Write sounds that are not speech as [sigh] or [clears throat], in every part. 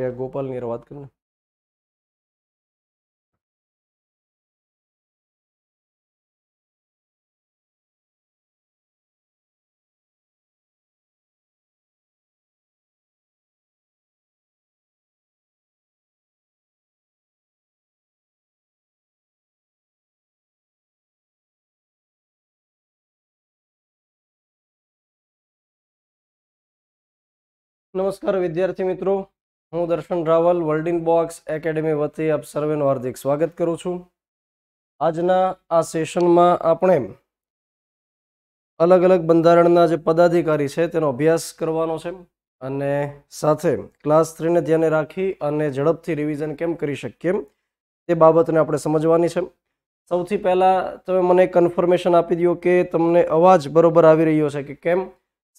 એ ગોપાલની વાત કરું નમસ્કાર વિદ્યાર્થી મિત્રો હું દર્શન રાવલ વર્લ્ડ બોક્સ એકેડેમી વતી આપ સર્વેનું હાર્દિક સ્વાગત કરું છું આજના આ સેશનમાં આપણે અલગ અલગ બંધારણના જે પદાધિકારી છે તેનો અભ્યાસ કરવાનો છે અને સાથે ક્લાસ થ્રીને ધ્યાને રાખી અને ઝડપથી રિવિઝન કેમ કરી શકીએ તે બાબતને આપણે સમજવાની છે સૌથી પહેલાં તમે મને કન્ફર્મેશન આપી દો કે તમને અવાજ બરોબર આવી રહ્યો છે કે કેમ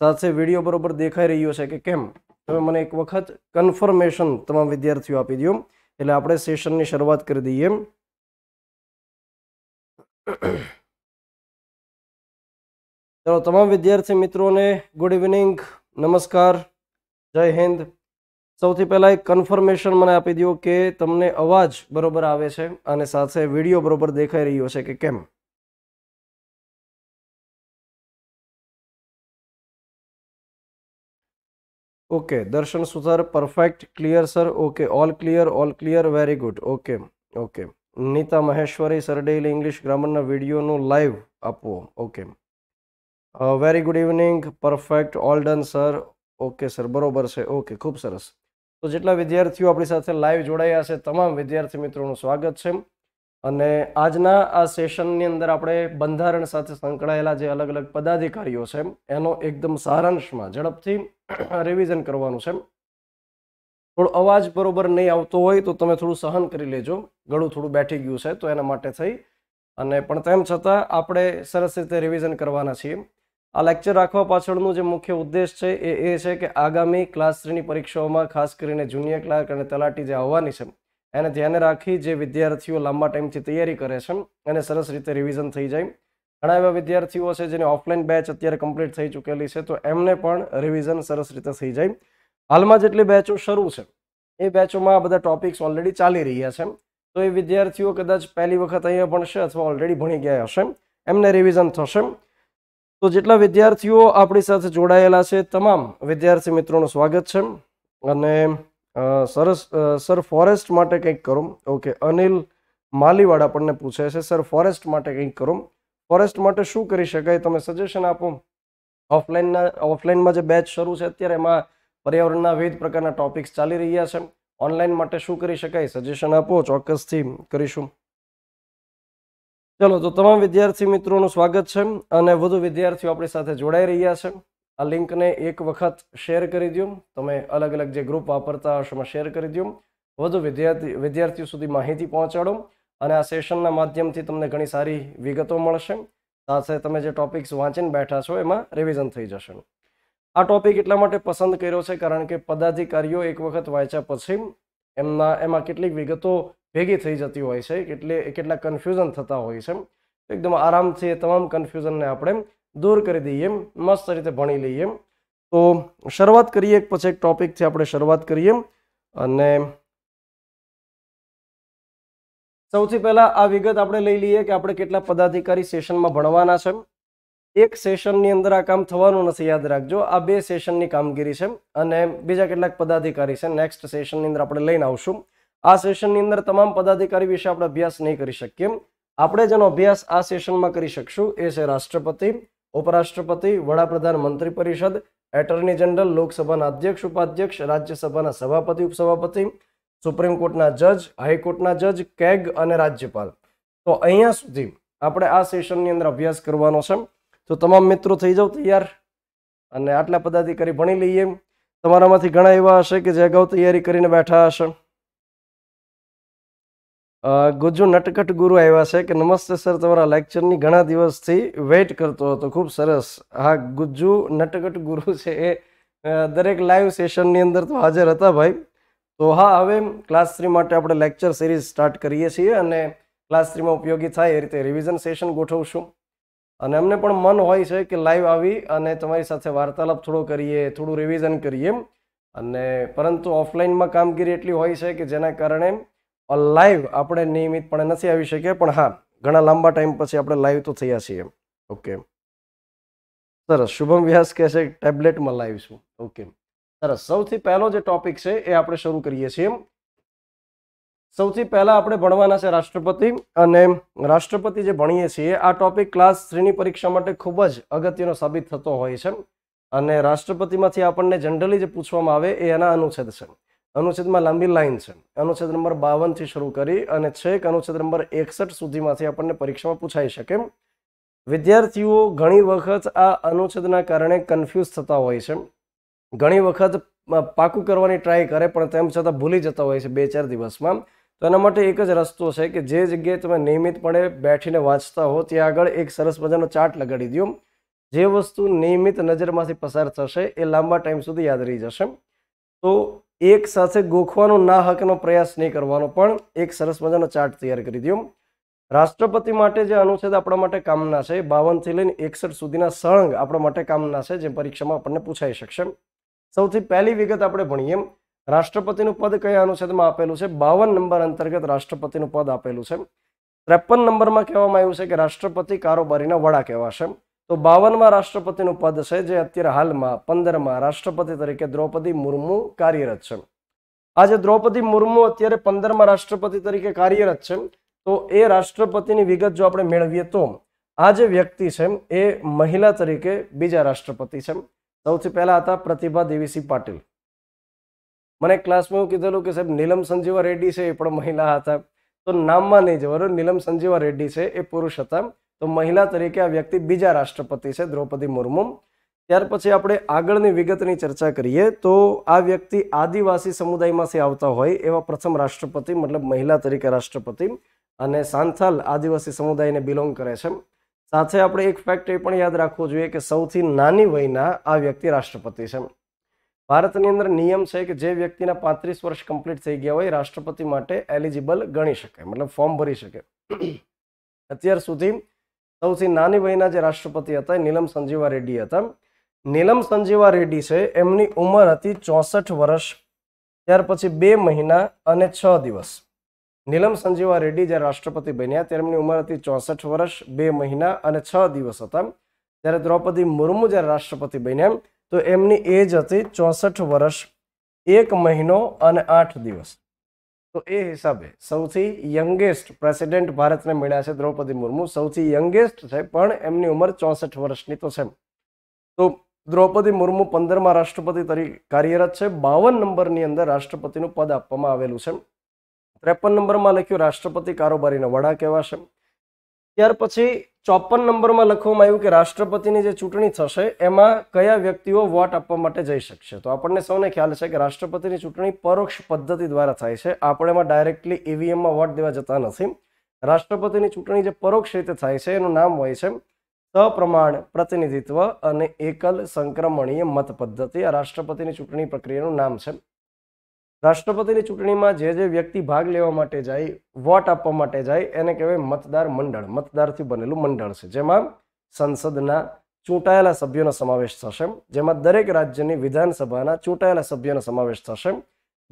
સાથે વિડીયો બરોબર દેખાઈ રહ્યો છે કે કેમ તમે મને એક વખત કન્ફર્મેશન તમામ વિદ્યાર્થીઓ આપી દો એટલે આપણે સેશનની શરૂઆત કરી દઈએ ચલો તમામ વિદ્યાર્થી મિત્રોને ગુડ ઇવનિંગ નમસ્કાર જય હિન્દ સૌથી પહેલાં એક કન્ફર્મેશન મને આપી દો કે તમને અવાજ બરોબર આવે છે અને સાથે વિડીયો બરોબર દેખાઈ રહ્યો છે કે કેમ okay Darshan sir perfect clear sir okay all clear all clear very good okay okay Neeta Maheshwari sir daily English ગ્રામરના વિડીયોનું લાઈવ આપવો okay very good evening perfect all done sir okay sir બરોબર છે ઓકે ખૂબ સરસ તો જેટલા વિદ્યાર્થીઓ આપણી સાથે લાઈવ જોડાયા છે તમામ વિદ્યાર્થી મિત્રોનું સ્વાગત છે અને આજના આ સેશનની અંદર આપણે બંધારણ સાથે સંકળાયેલા જે અલગ અલગ પદાધિકારીઓ છે એનો એકદમ સારાંશમાં ઝડપથી રિવિઝન કરવાનું છે થોડો અવાજ બરોબર નહીં આવતો હોય તો તમે થોડું સહન કરી લેજો ગળું થોડું બેઠી ગયું છે તો એના માટે થઈ અને પણ તેમ છતાં આપણે સરસ રીતે રિવિઝન કરવાના છીએ આ લેક્ચર રાખવા પાછળનું જે મુખ્ય ઉદ્દેશ છે એ એ છે કે આગામી ક્લાસ થ્રીની પરીક્ષાઓમાં ખાસ કરીને જુનિયર ક્લાર્ક અને તલાટી જે આવવાની છે એને ધ્યાને રાખી જે વિદ્યાર્થીઓ લાંબા ટાઈમથી તૈયારી કરે છે એને સરસ રીતે રિવિઝન થઈ જાય ઘણા એવા વિદ્યાર્થીઓ છે જેની ઓફલાઈન બેચ અત્યારે કમ્પ્લીટ થઈ ચૂકેલી છે તો એમને પણ રિવિઝન સરસ રીતે થઈ જાય હાલમાં જેટલી બેચો શરૂ છે એ બેચોમાં આ બધા ટોપિક્સ ઓલરેડી ચાલી રહ્યા છે તો એ વિદ્યાર્થીઓ કદાચ પહેલી વખત અહીંયા ભણશે અથવા ઓલરેડી ભણી ગયા હશે એમને રિવિઝન થશે તો જેટલા વિદ્યાર્થીઓ આપણી સાથે જોડાયેલા છે તમામ વિદ્યાર્થી મિત્રોનું સ્વાગત છે અને સરસ સર ફોરેસ્ટ માટે કંઈક કરો ઓકે અનિલ માલીવાળા આપણને પૂછે છે સર ફોરેસ્ટ માટે કંઈક કરો ફોરેસ્ટ માટે શું કરી શકાય તમે સજેશન આપો ઓફલાઈનના ઓફલાઈનમાં જે બેચ શરૂ છે અત્યારે એમાં પર્યાવરણના વિવિધ પ્રકારના ટોપિક્સ ચાલી રહ્યા છે ઓનલાઈન માટે શું કરી શકાય સજેશન આપો ચોક્કસથી કરીશું ચલો તો તમામ વિદ્યાર્થી મિત્રોનું સ્વાગત છે અને વધુ વિદ્યાર્થીઓ આપણી સાથે જોડાઈ રહ્યા છે આ લિંકને એક વખત શેર કરી દો તમે અલગ અલગ જે ગ્રુપ વાપરતા હશો શેર કરી દો વધુ વિદ્યાર્થી વિદ્યાર્થીઓ સુધી માહિતી પહોંચાડો અને આ સેશનના માધ્યમથી તમને ઘણી સારી વિગતો મળશે સાથે તમે જે ટોપિક્સ વાંચીને બેઠા છો એમાં રિવિઝન થઈ જશે આ ટોપિક એટલા માટે પસંદ કર્યો છે કારણ કે પદાધિકારીઓ એક વખત વાંચ્યા પછી એમના એમાં કેટલીક વિગતો ભેગી થઈ જતી હોય છે એટલે કેટલા કન્ફ્યુઝન થતા હોય છે એકદમ આરામથી એ તમામ કન્ફ્યુઝનને આપણે દૂર કરી દઈએ એમ મસ્ત રીતે ભણી લઈએ એમ તો શરૂઆત કરીએ પછી એક ટોપિકથી આપણે શરૂઆત કરીએ અને સૌથી પહેલાં આ વિગત આપણે લઈ લઈએ કે આપણે કેટલા પદાધિકારી સેશનમાં ભણવાના છે એક સેશનની અંદર આ કામ થવાનું નથી યાદ રાખજો આ બે સેશનની કામગીરી છે અને બીજા કેટલાક પદાધિકારી છે નેક્સ્ટ સેશનની અંદર આપણે લઈને આવશું આ સેશનની અંદર તમામ પદાધિકારી વિશે આપણે અભ્યાસ નહીં કરી શકીએ આપણે જેનો અભ્યાસ આ સેશનમાં કરી શકશું એ છે રાષ્ટ્રપતિ ઉપરાષ્ટ્રપતિ વડાપ્રધાન મંત્રી પરિષદ એટર્ની જનરલ લોકસભાના અધ્યક્ષ ઉપાધ્યક્ષ રાજ્યસભાના સભાપતિ ઉપસભાપતિ સુપ્રીમ કોર્ટના જજ હાઈકોર્ટના જજ કેગ અને રાજ્યપાલ તો અહીંયા સુધી આપણે આ સેશનની અંદર અભ્યાસ કરવાનો છે તો તમામ મિત્રો થઈ જાઓ તૈયાર અને આટલા પદાધિકારી ભણી લઈએ તમારામાંથી ઘણા એવા હશે કે જે અગાઉ તૈયારી કરીને બેઠા હશે ગુજુ નટકટ ગુરુ આવ્યા છે કે નમસ્તે સર તમારા લેક્ચરની ઘણા દિવસથી વેઇટ કરતો હતો ખૂબ સરસ હા ગુજ્જુ નટકટ ગુરુ છે એ દરેક લાઈવ સેશનની અંદર તો હાજર હતા ભાઈ તો હા હવે ક્લાસ થ્રી માટે આપણે લેક્ચર સિરીઝ સ્ટાર્ટ કરીએ છીએ અને ક્લાસ થ્રીમાં ઉપયોગી થાય એ રીતે રિવિઝન સેશન ગોઠવશું અને અમને પણ મન હોય છે કે લાઈવ આવી અને તમારી સાથે વાર્તાલાપ થોડો કરીએ થોડું રિવિઝન કરીએ અને પરંતુ ઓફલાઈનમાં કામગીરી એટલી હોય છે કે જેના કારણે લાઈવ આપણે નિયમિતપણે નથી આવી શકીએ પણ હા ઘણા લાંબા ટાઈમ પછી આપણે લાઈવ તો થયા છીએ ઓકે સરસ શુભમ વ્યાસ કહે છે ટેબ્લેટમાં લાઈવ છું ઓકે સરસ સૌથી પહેલો જે ટોપિક છે એ આપણે શરૂ કરીએ છીએ સૌથી પહેલા આપણે ભણવાના છે રાષ્ટ્રપતિ અને રાષ્ટ્રપતિ જે ભણીએ છીએ આ ટોપિક ક્લાસ થ્રીની પરીક્ષા માટે ખૂબ જ અગત્યનો સાબિત થતો હોય છે અને રાષ્ટ્રપતિમાંથી આપણને જનરલી જે પૂછવામાં આવે એ એના અનુચ્છેદ છે અનુચ્છેદમાં લાંબી લાઈન છે અનુચ્છેદ નંબર બાવનથી શરૂ કરી અને છેક અનુચ્છેદ નંબર એકસઠ સુધીમાંથી આપણને પરીક્ષામાં પૂછાઈ શકે વિદ્યાર્થીઓ ઘણી વખત આ અનુચ્છેદના કારણે કન્ફ્યુઝ થતા હોય છે ઘણી વખત પાકું કરવાની ટ્રાય કરે પણ તેમ છતાં ભૂલી જતા હોય છે બે ચાર દિવસમાં તો એના માટે એક જ રસ્તો છે કે જે જગ્યાએ તમે નિયમિતપણે બેઠીને વાંચતા હો ત્યાં આગળ એક સરસ મજાનો ચાર્ટ લગાડી દો જે વસ્તુ નિયમિત નજરમાંથી પસાર થશે એ લાંબા ટાઈમ સુધી યાદ રહી જશે તો એક સાથે ગોખવાનો ના હકનો પ્રયાસ નહીં કરવાનો પણ એક સરસ મજાનો ચાર્ટ તૈયાર કરી દો રાષ્ટ્રપતિ માટે જે અનુચ્છેદ આપણા માટે કામના છે બાવનથી લઈને એકસઠ સુધીના સળંગ આપણા માટે કામના છે જે પરીક્ષામાં આપણને પૂછાઈ શકશે સૌથી પહેલી વિગત આપણે ભણીએ રાષ્ટ્રપતિનું પદ કયા અનુચ્છેદમાં આપેલું છે બાવન નંબર અંતર્ગત રાષ્ટ્રપતિનું પદ આપેલું છે ત્રેપન નંબરમાં કહેવામાં આવ્યું છે કે રાષ્ટ્રપતિ કારોબારીના વડા કહેવાશે તો બાવનમાં રાષ્ટ્રપતિનું પદ છે જે અત્યારે હાલમાં પંદરમાં રાષ્ટ્રપતિ તરીકે દ્રૌપદી મુર્મુ કાર્યરત છે આજે દ્રૌપદી મુર્મુ અત્યારે પંદરમાં રાષ્ટ્રપતિ તરીકે કાર્યરત છે તો એ રાષ્ટ્રપતિની વિગત જો આપણે મેળવીએ તો આ જે વ્યક્તિ છે એ મહિલા તરીકે બીજા રાષ્ટ્રપતિ છે સૌથી પહેલા હતા પ્રતિભા દેવીસિંહ પાટીલ મને ક્લાસમાં એવું કીધેલું કે સાહેબ નીલમ સંજીવા રેડ્ડી છે એ પણ મહિલા હતા તો નામમાં નહીં જવાનું નીલમ સંજીવા રેડ્ડી છે એ પુરુષ હતા તો મહિલા તરીકે આ વ્યક્તિ બીજા રાષ્ટ્રપતિ છે દ્રૌપદી મુર્મુ ત્યાર પછી આપણે આગળની વિગતની ચર્ચા કરીએ તો આ વ્યક્તિ આદિવાસી સમુદાયમાંથી આવતા હોય એવા પ્રથમ રાષ્ટ્રપતિ મતલબ મહિલા તરીકે રાષ્ટ્રપતિ અને સાંથાલ આદિવાસી સમુદાયને બિલોંગ કરે છે સાથે આપણે એક ફેક્ટ એ પણ યાદ રાખવો જોઈએ કે સૌથી નાની વયના આ વ્યક્તિ રાષ્ટ્રપતિ છે ભારતની અંદર નિયમ છે કે જે વ્યક્તિના પાંત્રીસ વર્ષ કમ્પ્લીટ થઈ ગયા હોય રાષ્ટ્રપતિ માટે એલિજિબલ ગણી શકે મતલબ ફોર્મ ભરી શકે અત્યાર સુધી સૌથી નાની વયના જે રાષ્ટ્રપતિ હતા એ નીલમ સંજીવા રેડ્ડી હતા નીલમ સંજીવા રેડ્ડી છે એમની ઉંમર હતી ચોસઠ વર્ષ ત્યાર પછી બે મહિના અને છ દિવસ નીલમ સંજીવા રેડ્ડી જ્યારે રાષ્ટ્રપતિ બન્યા ત્યારે એમની ઉંમર હતી ચોસઠ વર્ષ બે મહિના અને છ દિવસ હતા ત્યારે દ્રૌપદી મુર્મુ જ્યારે રાષ્ટ્રપતિ બન્યા તો એમની એજ હતી ચોસઠ વર્ષ એક મહિનો અને આઠ દિવસ તો એ હિસાબે સૌથી યંગેસ્ટ પ્રેસિડેન્ટ ભારતને મળ્યા છે દ્રૌપદી મુર્મુ સૌથી યંગેસ્ટ છે પણ એમની ઉંમર ચોસઠ વર્ષની તો છે તો દ્રૌપદી મુર્મુ પંદરમાં રાષ્ટ્રપતિ તરીકે કાર્યરત છે બાવન નંબરની અંદર રાષ્ટ્રપતિનું પદ આપવામાં આવેલું છે ત્રેપન નંબરમાં લખ્યું રાષ્ટ્રપતિ કારોબારીના વડા કહેવાશે ત્યાર પછી ચોપન નંબરમાં લખવામાં આવ્યું કે રાષ્ટ્રપતિની જે ચૂંટણી થશે એમાં કયા વ્યક્તિઓ વોટ આપવા માટે જઈ શકશે તો આપણને સૌને ખ્યાલ છે કે રાષ્ટ્રપતિની ચૂંટણી પરોક્ષ પદ્ધતિ દ્વારા થાય છે આપણે એમાં ડાયરેક્ટલી ઈવીએમમાં વોટ દેવા જતા નથી રાષ્ટ્રપતિની ચૂંટણી જે પરોક્ષ રીતે થાય છે એનું નામ હોય છે સપ્રમાણ પ્રતિનિધિત્વ અને એકલ સંક્રમણીય મત પદ્ધતિ આ રાષ્ટ્રપતિની ચૂંટણી પ્રક્રિયાનું નામ છે રાષ્ટ્રપતિની ચૂંટણીમાં જે જે વ્યક્તિ ભાગ લેવા માટે જાય વોટ આપવા માટે જાય એને કહેવાય મતદાર મંડળ મતદારથી બનેલું મંડળ છે જેમાં સંસદના ચૂંટાયેલા સભ્યોનો સમાવેશ થશે જેમાં દરેક રાજ્યની વિધાનસભાના ચૂંટાયેલા સભ્યોનો સમાવેશ થશે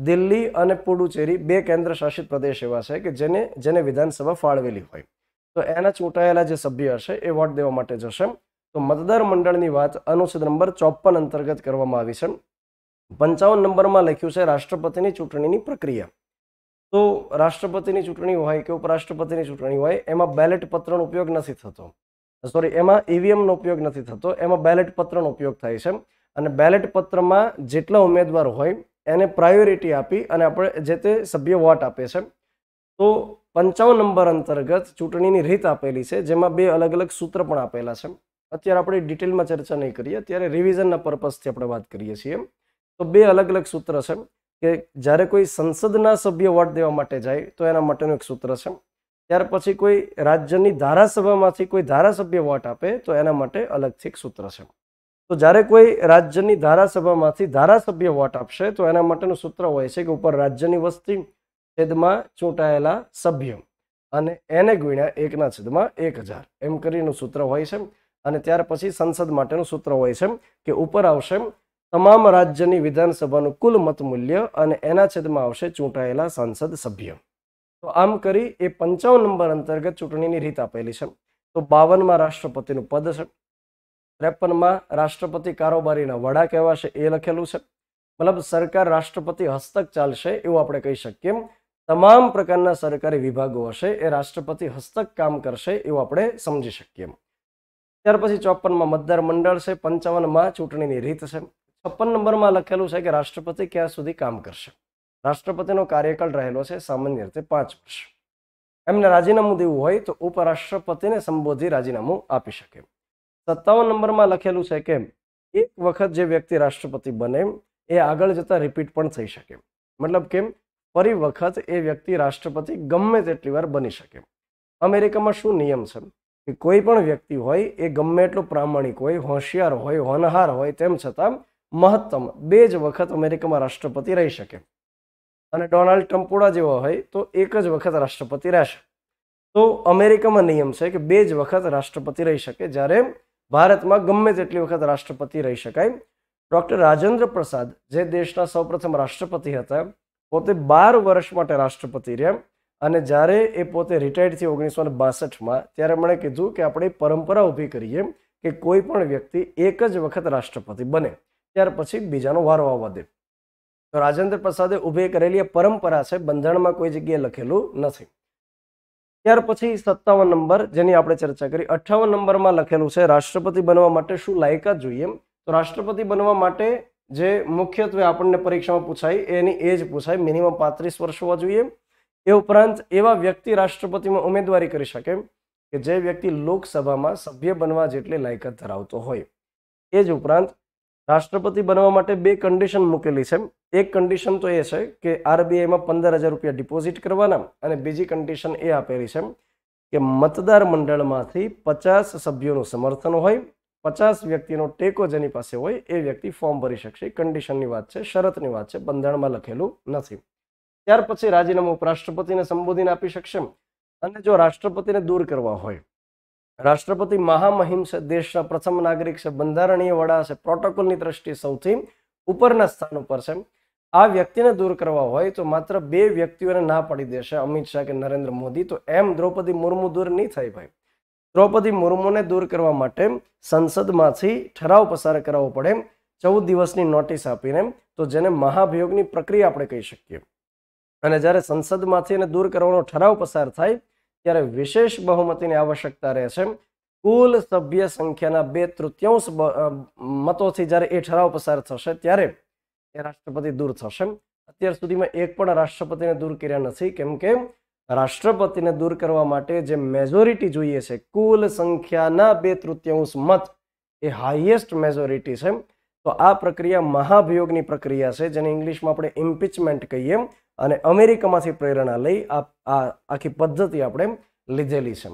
દિલ્હી અને પુડુચેરી બે કેન્દ્ર શાસિત પ્રદેશ એવા છે કે જેને જેને વિધાનસભા ફાળવેલી હોય તો એના ચૂંટાયેલા જે સભ્ય હશે એ વોટ દેવા માટે જશે તો મતદાર મંડળની વાત અનુચ્છેદ નંબર ચોપન અંતર્ગત કરવામાં આવી છે પંચાવન નંબરમાં લખ્યું છે રાષ્ટ્રપતિની ચૂંટણીની પ્રક્રિયા તો રાષ્ટ્રપતિની ચૂંટણી હોય કે ઉપરાષ્ટ્રપતિની ચૂંટણી હોય એમાં બેલેટ પત્રનો ઉપયોગ નથી થતો સોરી એમાં ઈવીએમનો e ઉપયોગ નથી થતો એમાં બેલેટ પત્રનો ઉપયોગ થાય છે અને બેલેટ પત્રમાં જેટલા ઉમેદવાર હોય એને પ્રાયોરિટી આપી અને આપણે જે તે સભ્ય વોટ આપે છે તો પંચાવન નંબર અંતર્ગત ચૂંટણીની રીત આપેલી છે જેમાં બે અલગ અલગ સૂત્ર પણ આપેલા છે અત્યારે આપણે ડિટેલમાં ચર્ચા નહીં કરીએ અત્યારે રિવિઝનના પર્પઝથી આપણે વાત કરીએ છીએ એમ તો બે અલગ અલગ સૂત્ર છે કે જ્યારે કોઈ સંસદના સભ્ય વોટ દેવા માટે જાય તો એના માટેનું એક સૂત્ર છે ત્યાર પછી કોઈ રાજ્યની ધારાસભામાંથી કોઈ ધારાસભ્ય વોટ આપે તો એના માટે અલગથી એક સૂત્ર છે તો જ્યારે કોઈ રાજ્યની ધારાસભામાંથી ધારાસભ્ય વોટ આપશે તો એના માટેનું સૂત્ર હોય છે કે ઉપર રાજ્યની વસ્તી છેદમાં ચૂંટાયેલા સભ્ય અને એને ગુણ્યા એકના છેદમાં એક હજાર એમ કરીનું સૂત્ર હોય છે અને ત્યાર પછી સંસદ માટેનું સૂત્ર હોય છે કે ઉપર આવશે તમામ રાજ્યની વિધાનસભાનું કુલ મતમૂલ્ય અને એના છેદમાં આવશે ચૂંટાયેલા સાંસદ સભ્ય તો આમ કરી એ પંચાવન નંબર અંતર્ગત ચૂંટણીની રીત આપેલી છે તો બાવનમાં રાષ્ટ્રપતિનું પદ છે ત્રેપનમાં રાષ્ટ્રપતિ કારોબારીના વડા કહેવાશે એ લખેલું છે મતલબ સરકાર રાષ્ટ્રપતિ હસ્તક ચાલશે એવું આપણે કહી શકીએ તમામ પ્રકારના સરકારી વિભાગો હશે એ રાષ્ટ્રપતિ હસ્તક કામ કરશે એવું આપણે સમજી શકીએ ત્યાર પછી ચોપનમાં મતદાર મંડળ છે પંચાવનમાં ચૂંટણીની રીત છે છપ્પન નંબરમાં લખેલું છે કે રાષ્ટ્રપતિ ક્યાં સુધી કામ કરશે રાષ્ટ્રપતિનો કાર્યકાળ રહેલો છે સામાન્ય રીતે પાંચ વર્ષ એમને રાજીનામું દેવું હોય તો ઉપરાષ્ટ્રપતિને સંબોધી રાજીનામું આપી શકે સત્તાવન નંબરમાં લખેલું છે કે એક વખત જે વ્યક્તિ રાષ્ટ્રપતિ બને એ આગળ જતાં રિપીટ પણ થઈ શકે મતલબ કેમ ફરી વખત એ વ્યક્તિ રાષ્ટ્રપતિ ગમે તેટલી વાર બની શકે અમેરિકામાં શું નિયમ છે કે કોઈ પણ વ્યક્તિ હોય એ ગમે એટલો પ્રામાણિક હોય હોશિયાર હોય હોનહાર હોય તેમ છતાં મહત્તમ બે જ વખત અમેરિકામાં રાષ્ટ્રપતિ રહી શકે અને ડોનાલ્ડ ટ્રમ્પોડા જેવો હોય તો એક જ વખત રાષ્ટ્રપતિ રહેશે તો અમેરિકામાં નિયમ છે કે બે જ વખત રાષ્ટ્રપતિ રહી શકે જ્યારે ભારતમાં ગમે તેટલી વખત રાષ્ટ્રપતિ રહી શકાય ડૉક્ટર રાજેન્દ્ર પ્રસાદ જે દેશના સૌપ્રથમ રાષ્ટ્રપતિ હતા પોતે બાર વર્ષ માટે રાષ્ટ્રપતિ રહ્યા અને જ્યારે એ પોતે રિટાયર્ડ થયા ઓગણીસો બાસઠમાં ત્યારે મને કીધું કે આપણે પરંપરા ઊભી કરીએ કે કોઈ પણ વ્યક્તિ એક જ વખત રાષ્ટ્રપતિ બને ત્યાર પછી બીજાનો વારો આવવા દે તો રાજેન્દ્ર પ્રસાદે ઊભી કરેલી પરંપરા છે બંધારણમાં કોઈ જગ્યાએ લખેલું નથી ત્યાર પછી સત્તાવન નંબર જેની આપણે ચર્ચા કરી અઠ્ઠાવન નંબરમાં લખેલું છે રાષ્ટ્રપતિ બનવા માટે શું લાયકાત જોઈએ તો રાષ્ટ્રપતિ બનવા માટે જે મુખ્યત્વે આપણને પરીક્ષામાં પૂછાય એની એજ પૂછાય મિનિમમ પાંત્રીસ વર્ષ હોવા જોઈએ એ ઉપરાંત એવા વ્યક્તિ રાષ્ટ્રપતિમાં ઉમેદવારી કરી શકે કે જે વ્યક્તિ લોકસભામાં સભ્ય બનવા જેટલી લાયકાત ધરાવતો હોય એ જ ઉપરાંત રાષ્ટ્રપતિ બનવા માટે બે કન્ડિશન મૂકેલી છે એક કન્ડિશન તો એ છે કે આરબીઆઈમાં પંદર હજાર રૂપિયા ડિપોઝિટ કરવાના અને બીજી કન્ડિશન એ આપેલી છે કે મતદાર મંડળમાંથી પચાસ સભ્યોનું સમર્થન હોય પચાસ વ્યક્તિનો ટેકો જેની પાસે હોય એ વ્યક્તિ ફોર્મ ભરી શકશે કન્ડિશનની વાત છે શરતની વાત છે બંધારણમાં લખેલું નથી ત્યાર પછી રાજીનામું ઉપરાષ્ટ્રપતિને સંબોધીને આપી શકશે અને જો રાષ્ટ્રપતિને દૂર કરવા હોય રાષ્ટ્રપતિ મહામહિમ છે દેશના પ્રથમ નાગરિક છે બંધારણીય વડા છે પ્રોટોકોલની દ્રષ્ટિએ સૌથી ઉપરના સ્થાન ઉપર છે આ વ્યક્તિને દૂર કરવા હોય તો માત્ર બે વ્યક્તિઓને ના પાડી દેશે અમિત શાહ કે નરેન્દ્ર મોદી તો એમ દ્રૌપદી મુર્મુ દૂર નહીં થાય ભાઈ દ્રૌપદી મુર્મુને દૂર કરવા માટે સંસદમાંથી ઠરાવ પસાર કરાવવો પડે ચૌદ દિવસની નોટિસ આપીને તો જેને મહાભિયોગની પ્રક્રિયા આપણે કહી શકીએ અને જ્યારે સંસદમાંથી એને દૂર કરવાનો ઠરાવ પસાર થાય ત્યારે વિશેષ બહુમતીની આવશ્યકતા રહેશે કુલ સભ્ય સંખ્યાના બે તૃતીયાંશ મતોથી જ્યારે એ ઠરાવ પસાર થશે ત્યારે એ રાષ્ટ્રપતિ દૂર થશે અત્યાર સુધીમાં એક પણ રાષ્ટ્રપતિને દૂર કર્યા નથી કેમ કે રાષ્ટ્રપતિને દૂર કરવા માટે જે મેજોરિટી જોઈએ છે કુલ સંખ્યાના બે તૃતીયાંશ મત એ હાઈએસ્ટ મેજોરિટી છે તો આ પ્રક્રિયા મહાભિયોગની પ્રક્રિયા છે જેને ઇંગ્લિશમાં આપણે ઇમ્પિચમેન્ટ કહીએ અને અમેરિકામાંથી પ્રેરણા લઈ આ આખી પદ્ધતિ આપણે લીધેલી છે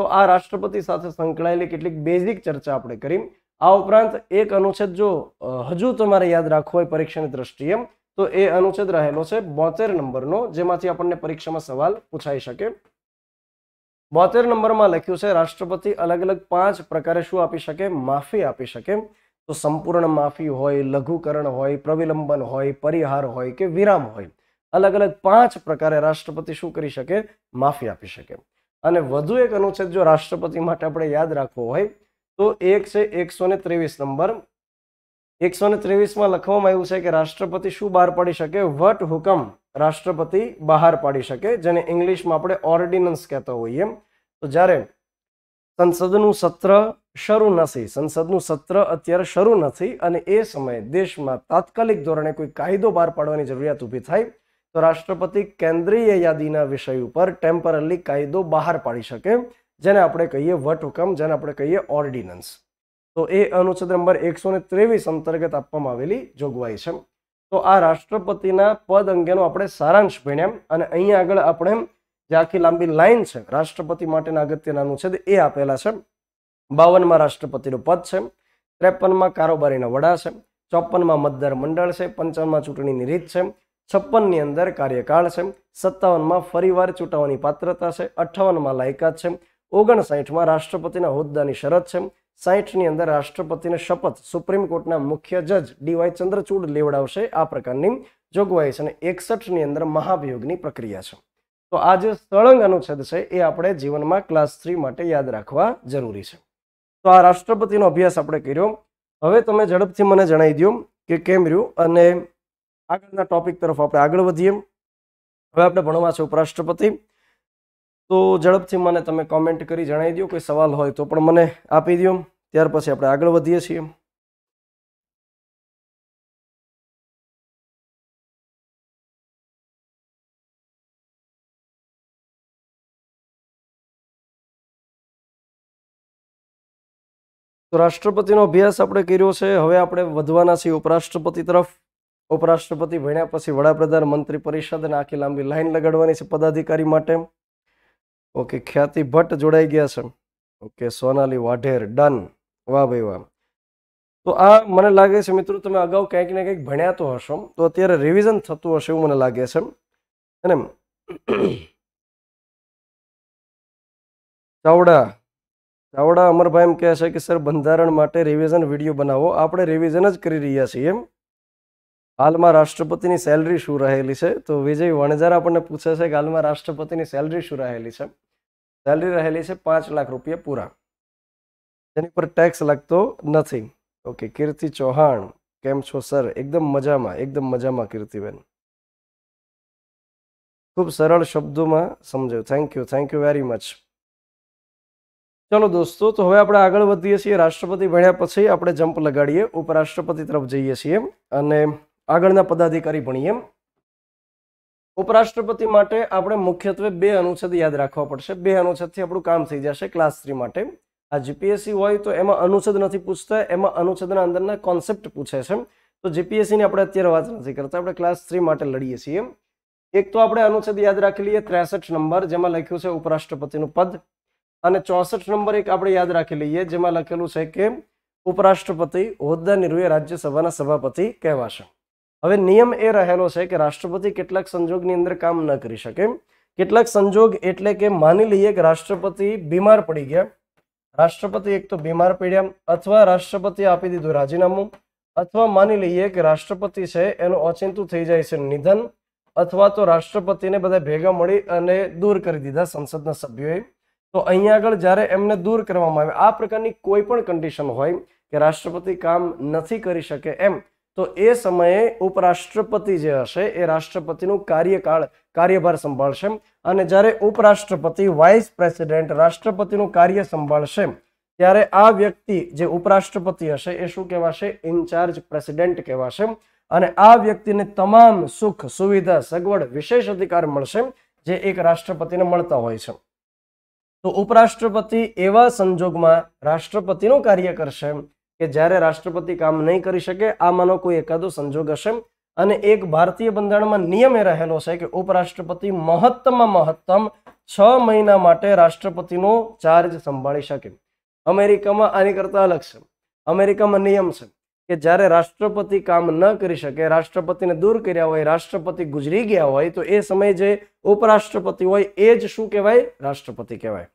તો આ રાષ્ટ્રપતિ સાથે સંકળાયેલી કેટલીક બેઝિક ચર્ચા આપણે કરી આ ઉપરાંત એક અનુચ્છેદ જો હજુ તમારે યાદ રાખવો હોય પરીક્ષાની દ્રષ્ટિએ તો એ અનુચ્છેદ રહેલો છે બોતેર નંબરનો જેમાંથી આપણને પરીક્ષામાં સવાલ પૂછાઈ શકે બોતેર નંબરમાં લખ્યું છે રાષ્ટ્રપતિ અલગ અલગ પાંચ પ્રકારે શું આપી શકે માફી આપી શકે તો સંપૂર્ણ માફી હોય લઘુકરણ હોય પ્રવિલંબન હોય પરિહાર હોય કે વિરામ હોય અલગ અલગ પાંચ પ્રકારે રાષ્ટ્રપતિ શું કરી શકે માફી આપી શકે અને વધુ એક અનુચ્છેદ જો રાષ્ટ્રપતિ માટે આપણે યાદ રાખવો હોય તો એક છે એકસો ત્રેવીસ નંબર એકસો ને ત્રેવીસમાં લખવામાં આવ્યું છે કે રાષ્ટ્રપતિ શું બહાર પાડી શકે વટ હુકમ રાષ્ટ્રપતિ બહાર પાડી શકે જેને ઇંગ્લિશમાં આપણે ઓર્ડિનન્સ કહેતા હોઈએ તો જ્યારે સંસદનું સત્ર શરૂ નથી સંસદનું સત્ર અત્યારે શરૂ નથી અને એ સમયે દેશમાં તાત્કાલિક ધોરણે કોઈ કાયદો બહાર પાડવાની જરૂરિયાત ઊભી થાય તો રાષ્ટ્રપતિ કેન્દ્રીય યાદીના વિષય ઉપર ટેમ્પરરી કાયદો બહાર પાડી શકે જેને આપણે કહીએ વટહુકમ જેને આપણે કહીએ ઓર્ડિનન્સ તો એ અનુચ્છેદ નંબર એકસો ત્રેવીસ અંતર્ગત આપવામાં આવેલી જોગવાઈ છે તો આ રાષ્ટ્રપતિના પદ અંગેનો આપણે સારાંશ ભણ્યા અને અહીંયા આગળ આપણે જે આખી લાંબી લાઈન છે રાષ્ટ્રપતિ માટેના અગત્યનાનું છે એ આપેલા છે બાવનમાં રાષ્ટ્રપતિનું પદ છે ત્રેપનમાં કારોબારીના વડા છે ચોપનમાં મતદાર મંડળ છે પંચાવનમાં ચૂંટણીની રીત છે છપ્પનની અંદર કાર્યકાળ છે સત્તાવનમાં ફરીવાર ચૂંટાવાની પાત્રતા છે અઠ્ઠાવનમાં લાયકાત છે ઓગણસાઠમાં રાષ્ટ્રપતિના હોદ્દાની શરત છે સાહીઠની અંદર રાષ્ટ્રપતિને શપથ સુપ્રીમ કોર્ટના મુખ્ય જજ ડીવાય ચંદ્રચૂડ લેવડાવશે આ પ્રકારની જોગવાઈ છે અને એકસઠની અંદર મહાભિયોગની પ્રક્રિયા છે તો આ જે સળંગ અનુચ્છેદ છે એ આપણે જીવનમાં ક્લાસ થ્રી માટે યાદ રાખવા જરૂરી છે તો આ રાષ્ટ્રપતિનો અભ્યાસ આપણે કર્યો હવે તમે ઝડપથી મને જણાવી દો કે કેમ રહ્યું અને આગળના ટોપિક તરફ આપણે આગળ વધીએ હવે આપણે ભણવા છે ઉપરાષ્ટ્રપતિ તો ઝડપથી મને તમે કોમેન્ટ કરી જણાવી દો કોઈ સવાલ હોય તો પણ મને આપી દો ત્યાર પછી આપણે આગળ વધીએ છીએ તો રાષ્ટ્રપતિનો અભ્યાસ આપણે કર્યો છે હવે આપણે વધવાના છીએ ઉપરાષ્ટ્રપતિ તરફ ઉપરાષ્ટ્રપતિ ભણ્યા પછી વડાપ્રધાન મંત્રી પરિષદ અને આખી લાંબી લાઈન લગાડવાની છે પદાધિકારી માટે ઓકે ખ્યાતિ ભટ્ટ જોડાઈ ગયા છે ઓકે સોનાલી વાઢેર ડન વાહ ભાઈ વાહ તો આ મને લાગે છે મિત્રો તમે અગાઉ કંઈક ને કંઈક ભણ્યા તો હશો તો અત્યારે રિવિઝન થતું હશે એવું મને લાગે છે અને ચાવડા ચાવડા અમરભાઈ એમ કહે છે કે સર બંધારણ માટે રિવિઝન વિડીયો બનાવો આપણે રિવિઝન જ કરી રહ્યા છીએ એમ હાલમાં રાષ્ટ્રપતિની સેલરી શું રહેલી છે તો વિજય વણજાર આપણને પૂછે છે કે હાલમાં રાષ્ટ્રપતિની સેલરી શું રહેલી છે સેલરી રહેલી છે પાંચ લાખ રૂપિયા પૂરા તેની પર ટેક્સ લાગતો નથી ઓકે કીર્તિ ચૌહાણ કેમ છો સર એકદમ મજામાં એકદમ મજામાં કીર્તિબેન ખૂબ સરળ શબ્દોમાં સમજાયું thank you thank you very much ચલો દોસ્તો તો હવે આપણે આગળ વધીએ છીએ રાષ્ટ્રપતિ ભણ્યા પછી આપણે જમ્પ લગાડીએ ઉપરાષ્ટ્રપતિ તરફ જઈએ છીએ અને આગળના પદાધિકારી ભણીએ ઉપરાષ્ટ્રપતિ માટે આપણે મુખ્યત્વે બે અનુચ્છેદ યાદ રાખવા પડશે બે અનુચ્છેદથી આપણું કામ થઈ જશે ક્લાસ થ્રી માટે આ જીપીએસસી હોય તો એમાં અનુચ્છેદ નથી પૂછતા એમાં અનુચ્છેદના અંદરના કોન્સેપ્ટ પૂછે છે તો જીપીએસસીની આપણે અત્યારે વાત નથી કરતા આપણે ક્લાસ થ્રી માટે લડીએ છીએ એક તો આપણે અનુચ્છેદ યાદ રાખી લઈએ ત્રેસઠ નંબર જેમાં લખ્યું છે ઉપરાષ્ટ્રપતિનું પદ અને ચોસઠ નંબર એક આપણે યાદ રાખી લઈએ જેમાં લખેલું છે કે ઉપરાષ્ટ્રપતિ હોદ્દા નિર્વે રાજ્યસભાના સભાપતિ કહેવાશે હવે નિયમ એ રહેલો છે કે રાષ્ટ્રપતિ કેટલાક સંજોગની અંદર કામ ન કરી શકે કેટલાક સંજોગ એટલે કે માની લઈએ કે રાષ્ટ્રપતિ બીમાર પડી ગયા રાષ્ટ્રપતિ એક તો બીમાર પડ્યા અથવા રાષ્ટ્રપતિ આપી દીધું રાજીનામું અથવા માની લઈએ કે રાષ્ટ્રપતિ છે એનું ઓચિંતું થઈ જાય છે નિધન અથવા તો રાષ્ટ્રપતિને બધા ભેગા મળી અને દૂર કરી દીધા સંસદના સભ્યોએ તો અહીંયા આગળ જ્યારે એમને દૂર કરવામાં આવે આ પ્રકારની કોઈ પણ કન્ડિશન હોય કે રાષ્ટ્રપતિ કામ નથી કરી શકે એમ તો એ સમયે ઉપરાષ્ટ્રપતિ જે હશે એ રાષ્ટ્રપતિનું કાર્યકાળ કાર્યભાર સંભાળશે અને જ્યારે ઉપરાષ્ટ્રપતિ વાઇસ પ્રેસિડેન્ટ રાષ્ટ્રપતિનું કાર્ય સંભાળશે ત્યારે આ વ્યક્તિ જે ઉપરાષ્ટ્રપતિ હશે એ શું કહેવાશે ઇન્ચાર્જ પ્રેસિડેન્ટ કહેવાશે અને આ વ્યક્તિને તમામ સુખ સુવિધા સગવડ વિશેષ અધિકાર મળશે જે એક રાષ્ટ્રપતિને મળતા હોય છે તો ઉપરાષ્ટ્રપતિ એવા સંજોગમાં રાષ્ટ્રપતિનું કાર્ય કરશે કે જ્યારે રાષ્ટ્રપતિ કામ નહીં કરી શકે આમાંનો કોઈ એકાદો સંજોગ હશે અને એક ભારતીય બંધારણમાં નિયમ એ રહેલો છે કે ઉપરાષ્ટ્રપતિ મહત્તમમાં મહત્તમ છ મહિના માટે રાષ્ટ્રપતિનો ચાર્જ સંભાળી શકે અમેરિકામાં આની કરતાં અલગ છે અમેરિકામાં નિયમ છે કે જ્યારે રાષ્ટ્રપતિ કામ ન કરી શકે રાષ્ટ્રપતિને દૂર કર્યા હોય રાષ્ટ્રપતિ ગુજરી ગયા હોય તો એ સમયે જે ઉપરાષ્ટ્રપતિ હોય એ જ શું કહેવાય રાષ્ટ્રપતિ કહેવાય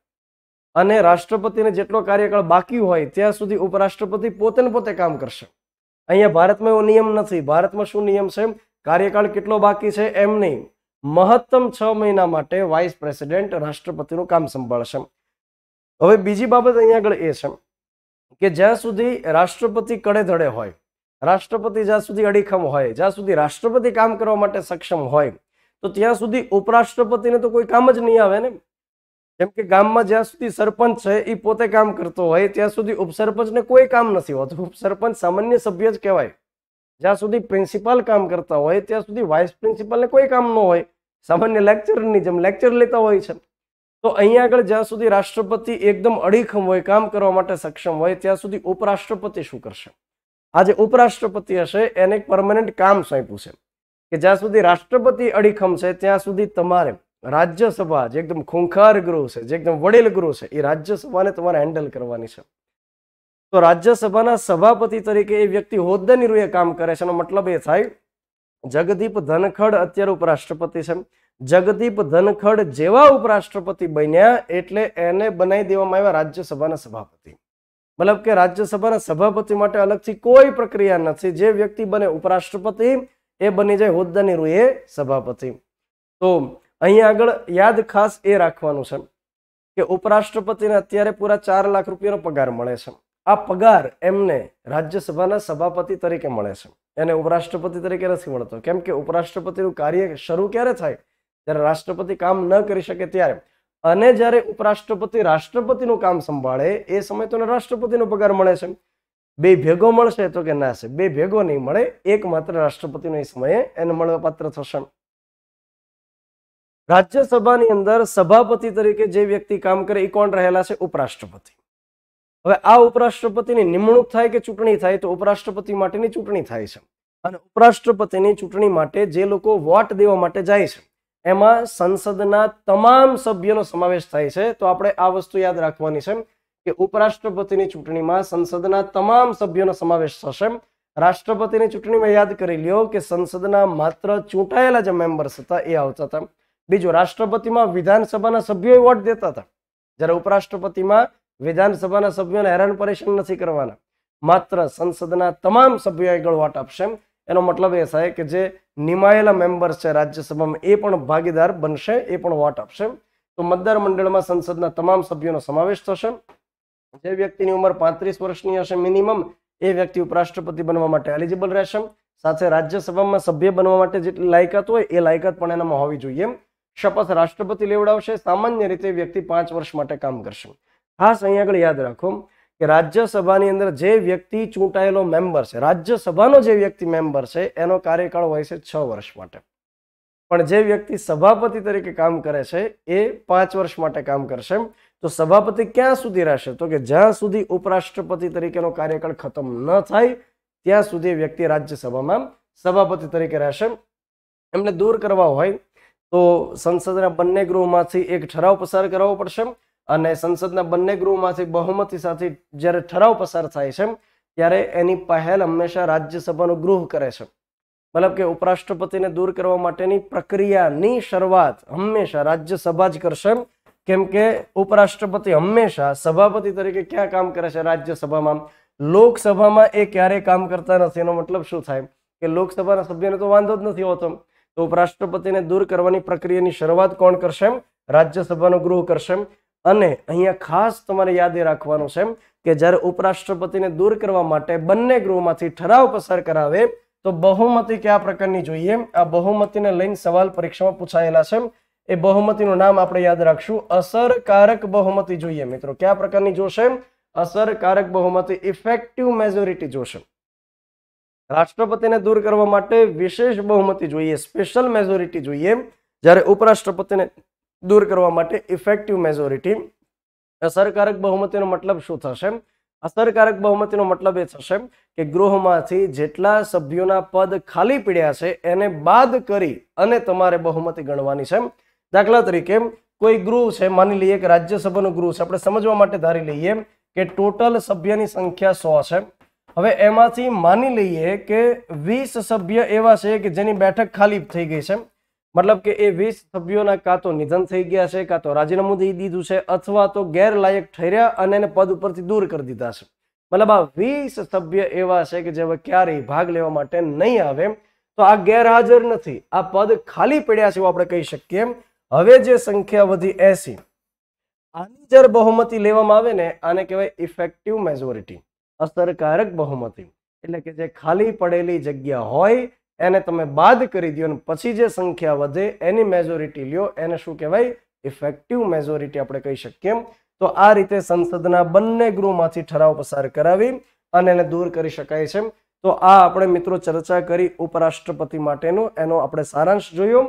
અને રાષ્ટ્રપતિને જેટલો કાર્યકાળ બાકી હોય ત્યાં સુધી ઉપરાષ્ટ્રપતિ પોતે પોતે કામ કરશે અહીંયા ભારતમાં એવો નિયમ નથી ભારતમાં શું નિયમ છે કાર્યકાળ કેટલો બાકી છે એમ નહીં મહત્તમ છ મહિના માટે વાઇસ પ્રેસિડેન્ટ રાષ્ટ્રપતિનું કામ સંભાળશે હવે બીજી બાબત અહીંયા આગળ એ છે કે જ્યાં સુધી રાષ્ટ્રપતિ કડેધડે હોય રાષ્ટ્રપતિ જ્યાં સુધી અડીખમ હોય જ્યાં સુધી રાષ્ટ્રપતિ કામ કરવા માટે સક્ષમ હોય તો ત્યાં સુધી ઉપરાષ્ટ્રપતિને તો કોઈ કામ જ નહીં આવે ને કેમ કે ગામમાં જ્યાં સુધી સરપંચ છે એ પોતે કામ કરતો હોય ત્યાં સુધી ઉપસરપંચને કોઈ કામ નથી હોતું ઉપસરપંચ સામાન્ય સભ્ય જ કહેવાય જ્યાં સુધી પ્રિન્સિપાલ કામ કરતા હોય ત્યાં સુધી વાઇસ પ્રિન્સિપાલને કોઈ કામ ન હોય સામાન્ય લેક્ચરની જેમ લેક્ચર લેતા હોય છે તો અહીંયા આગળ જ્યાં સુધી રાષ્ટ્રપતિ એકદમ અડીખમ હોય કામ કરવા માટે સક્ષમ હોય ત્યાં સુધી ઉપરાષ્ટ્રપતિ શું કરશે આજે ઉપરાષ્ટ્રપતિ હશે એને પરમાનન્ટ કામ સોંપ્યું છે કે જ્યાં સુધી રાષ્ટ્રપતિ અડીખમ છે ત્યાં સુધી તમારે રાજ્યસભા જે એકદમ ખૂંખાર ગૃહ છે જે એકદમ વડીલ ગૃહ છે એ રાજ્યસભાને તમારે હેન્ડલ કરવાની છે તો રાજ્યસભાના સભાપતિ તરીકે એ વ્યક્તિ હોદ્દાની રૂએ કામ કરે છે એનો મતલબ એ થાય જગદીપ ધનખડ અત્યારે ઉપરાષ્ટ્રપતિ છે જગદીપ ધનખડ જેવા ઉપરાષ્ટ્રપતિ બન્યા એટલે એને બનાવી દેવામાં આવ્યા રાજ્યસભાના સભાપતિ મતલબ કે રાજ્યસભાના સભાપતિ માટે અલગથી કોઈ પ્રક્રિયા નથી જે વ્યક્તિ બને ઉપરાષ્ટ્રપતિ એ બની જાય હોદ્દાની રૂએ સભાપતિ તો અહીંયા આગળ યાદ ખાસ એ રાખવાનું છે કે ઉપરાષ્ટ્રપતિને અત્યારે પૂરા ચાર લાખ રૂપિયાનો પગાર મળે છે આ પગાર એમને રાજ્યસભાના સભાપતિ તરીકે મળે છે એને ઉપરાષ્ટ્રપતિ તરીકે નથી મળતો કેમ કે ઉપરાષ્ટ્રપતિનું કાર્ય શરૂ ક્યારે થાય જ્યારે રાષ્ટ્રપતિ કામ ન કરી શકે ત્યારે અને જ્યારે ઉપરાષ્ટ્રપતિ રાષ્ટ્રપતિનું કામ સંભાળે એ સમય તો રાષ્ટ્રપતિનો પગાર મળે છે બે ભેગો મળશે તો કે ના છે બે ભેગો નહીં મળે એકમાત્ર રાષ્ટ્રપતિનો એ સમયે એને મળવા પાત્ર થશે રાજ્યસભાની અંદર સભાપતિ તરીકે જે વ્યક્તિ કામ કરે એ કોણ રહેલા છે ઉપરાષ્ટ્રપતિ હવે આ ઉપરાષ્ટ્રપતિની નિમણૂક થાય કે ચૂંટણી થાય તો ઉપરાષ્ટ્રપતિ માટેની ચૂંટણી થાય છે અને ઉપરાષ્ટ્રપતિની ચૂંટણી માટે જે લોકો વોટ દેવા માટે જાય છે એમાં સંસદના તમામ સભ્યોનો સમાવેશ થાય છે તો આપણે આ વસ્તુ યાદ રાખવાની છે કે ઉપરાષ્ટ્રપતિની ચૂંટણીમાં સંસદના તમામ સભ્યોનો સમાવેશ થશે રાષ્ટ્રપતિની ચૂંટણીમાં યાદ કરી લ્યો કે સંસદના માત્ર ચૂંટાયેલા જે મેમ્બર્સ હતા એ આવતા હતા બીજું રાષ્ટ્રપતિમાં વિધાનસભાના સભ્યોએ વોટ દેતા હતા જ્યારે ઉપરાષ્ટ્રપતિમાં વિધાનસભાના સભ્યોને હેરાન પરેશાન નથી કરવાના માત્ર સંસદના તમામ સભ્યો આગળ વોટ આપશે એનો મતલબ એ થાય કે જે નિમાયેલા મેમ્બર્સ છે રાજ્યસભામાં એ પણ ભાગીદાર બનશે એ પણ વોટ આપશે તો મતદાર મંડળમાં સંસદના તમામ સભ્યોનો સમાવેશ થશે જે વ્યક્તિની ઉંમર પાંત્રીસ વર્ષની હશે મિનિમમ એ વ્યક્તિ ઉપરાષ્ટ્રપતિ બનવા માટે એલિજિબલ રહેશે સાથે રાજ્યસભામાં સભ્ય બનવા માટે જેટલી લાયકાત હોય એ લાયકાત પણ એનામાં હોવી જોઈએ શપથ રાષ્ટ્રપતિ લેવડાવશે સામાન્ય રીતે વ્યક્તિ પાંચ વર્ષ માટે કામ કરશે ખાસ અહીં આગળ યાદ રાખો કે રાજ્યસભાની અંદર જે વ્યક્તિ ચૂંટાયેલો મેમ્બર છે રાજ્યસભાનો જે વ્યક્તિ મેમ્બર છે એનો કાર્યકાળ હોય છે છ વર્ષ માટે પણ જે વ્યક્તિ સભાપતિ તરીકે કામ કરે છે એ પાંચ વર્ષ માટે કામ કરશે તો સભાપતિ ક્યાં સુધી રહેશે તો કે જ્યાં સુધી ઉપરાષ્ટ્રપતિ તરીકેનો કાર્યકાળ ખતમ ન થાય ત્યાં સુધી વ્યક્તિ રાજ્યસભામાં સભાપતિ તરીકે રહેશે એમને દૂર કરવા હોય તો સંસદના બંને ગૃહમાંથી એક ઠરાવ પસાર કરાવવો પડશે અને સંસદના બંને ગૃહમાંથી બહુમતી સાથે જ્યારે ઠરાવ પસાર થાય છે ત્યારે એની પહેલ હંમેશા રાજ્યસભાનું ગૃહ કરે છે મતલબ કે ઉપરાષ્ટ્રપતિને દૂર કરવા માટેની પ્રક્રિયાની શરૂઆત હંમેશા રાજ્યસભા જ કરશે કેમ કે ઉપરાષ્ટ્રપતિ હંમેશા સભાપતિ તરીકે ક્યાં કામ કરે છે રાજ્યસભામાં લોકસભામાં એ ક્યારેય કામ કરતા નથી એનો મતલબ શું થાય કે લોકસભાના સભ્યને તો વાંધો જ નથી હોતો તો ઉપરાષ્ટ્રપતિને દૂર કરવાની પ્રક્રિયાની શરૂઆત કોણ કરશે રાજ્યસભાનું ગૃહ કરશે અને અહીંયા ખાસ તમારે યાદ રાખવાનું છે કે જ્યારે ઉપરાષ્ટ્રપતિને દૂર કરવા માટે બંને ગૃહમાંથી ઠરાવ પસાર કરાવે તો બહુમતી કયા પ્રકારની જોઈએ આ બહુમતીને લઈને સવાલ પરીક્ષામાં પૂછાયેલા છે એ બહુમતીનું નામ આપણે યાદ રાખશું અસરકારક બહુમતી જોઈએ મિત્રો કયા પ્રકારની જોશે અસરકારક બહુમતી ઇફેક્ટિવ મેજોરિટી જોશે રાષ્ટ્રપતિને દૂર કરવા માટે વિશેષ બહુમતી જોઈએ સ્પેશિયલ મેજોરિટી જોઈએ જ્યારે ઉપરાષ્ટ્રપતિને દૂર કરવા માટે ઇફેક્ટિવ મેજોરિટી અસરકારક બહુમતીનો મતલબ શું થશે અસરકારક બહુમતીનો મતલબ એ થશે કે ગૃહમાંથી જેટલા સભ્યોના પદ ખાલી પીડ્યા છે એને બાદ કરી અને તમારે બહુમતી ગણવાની છે દાખલા તરીકે કોઈ ગૃહ છે માની લઈએ કે રાજ્યસભાનું ગૃહ છે આપણે સમજવા માટે ધારી લઈએ કે ટોટલ સભ્યની સંખ્યા સો છે હવે એમાંથી માની લઈએ કે વીસ સભ્ય એવા છે કે જેની બેઠક ખાલી થઈ ગઈ છે મતલબ કે એ વીસ સભ્યોના કાં તો નિધન થઈ ગયા છે કાં તો રાજીનામું દઈ દીધું છે અથવા તો ગેરલાયક ઠર્યા અને એને પદ ઉપરથી દૂર કરી દીધા છે મતલબ આ વીસ સભ્ય એવા છે કે જે હવે ક્યારેય ભાગ લેવા માટે નહીં આવે તો આ ગેરહાજર નથી આ પદ ખાલી પડ્યા છે એવું આપણે કહી શકીએ હવે જે સંખ્યા વધી એસી આની જ્યારે બહુમતી લેવામાં આવે ને આને કહેવાય ઇફેક્ટિવ મેજોરિટી અસરકારક બહુમતી એટલે કે જે ખાલી પડેલી જગ્યા હોય એને તમે બાદ કરી દો અને પછી જે સંખ્યા વધે એની મેજોરિટી લ્યો એને શું કહેવાય ઇફેક્ટિવ મેજોરિટી આપણે કહી શકીએ તો આ રીતે સંસદના બંને ગૃહમાંથી ઠરાવ પસાર કરાવી અને એને દૂર કરી શકાય છે તો આ આપણે મિત્રો ચર્ચા કરી ઉપરાષ્ટ્રપતિ માટેનું એનો આપણે સારાંશ જોયો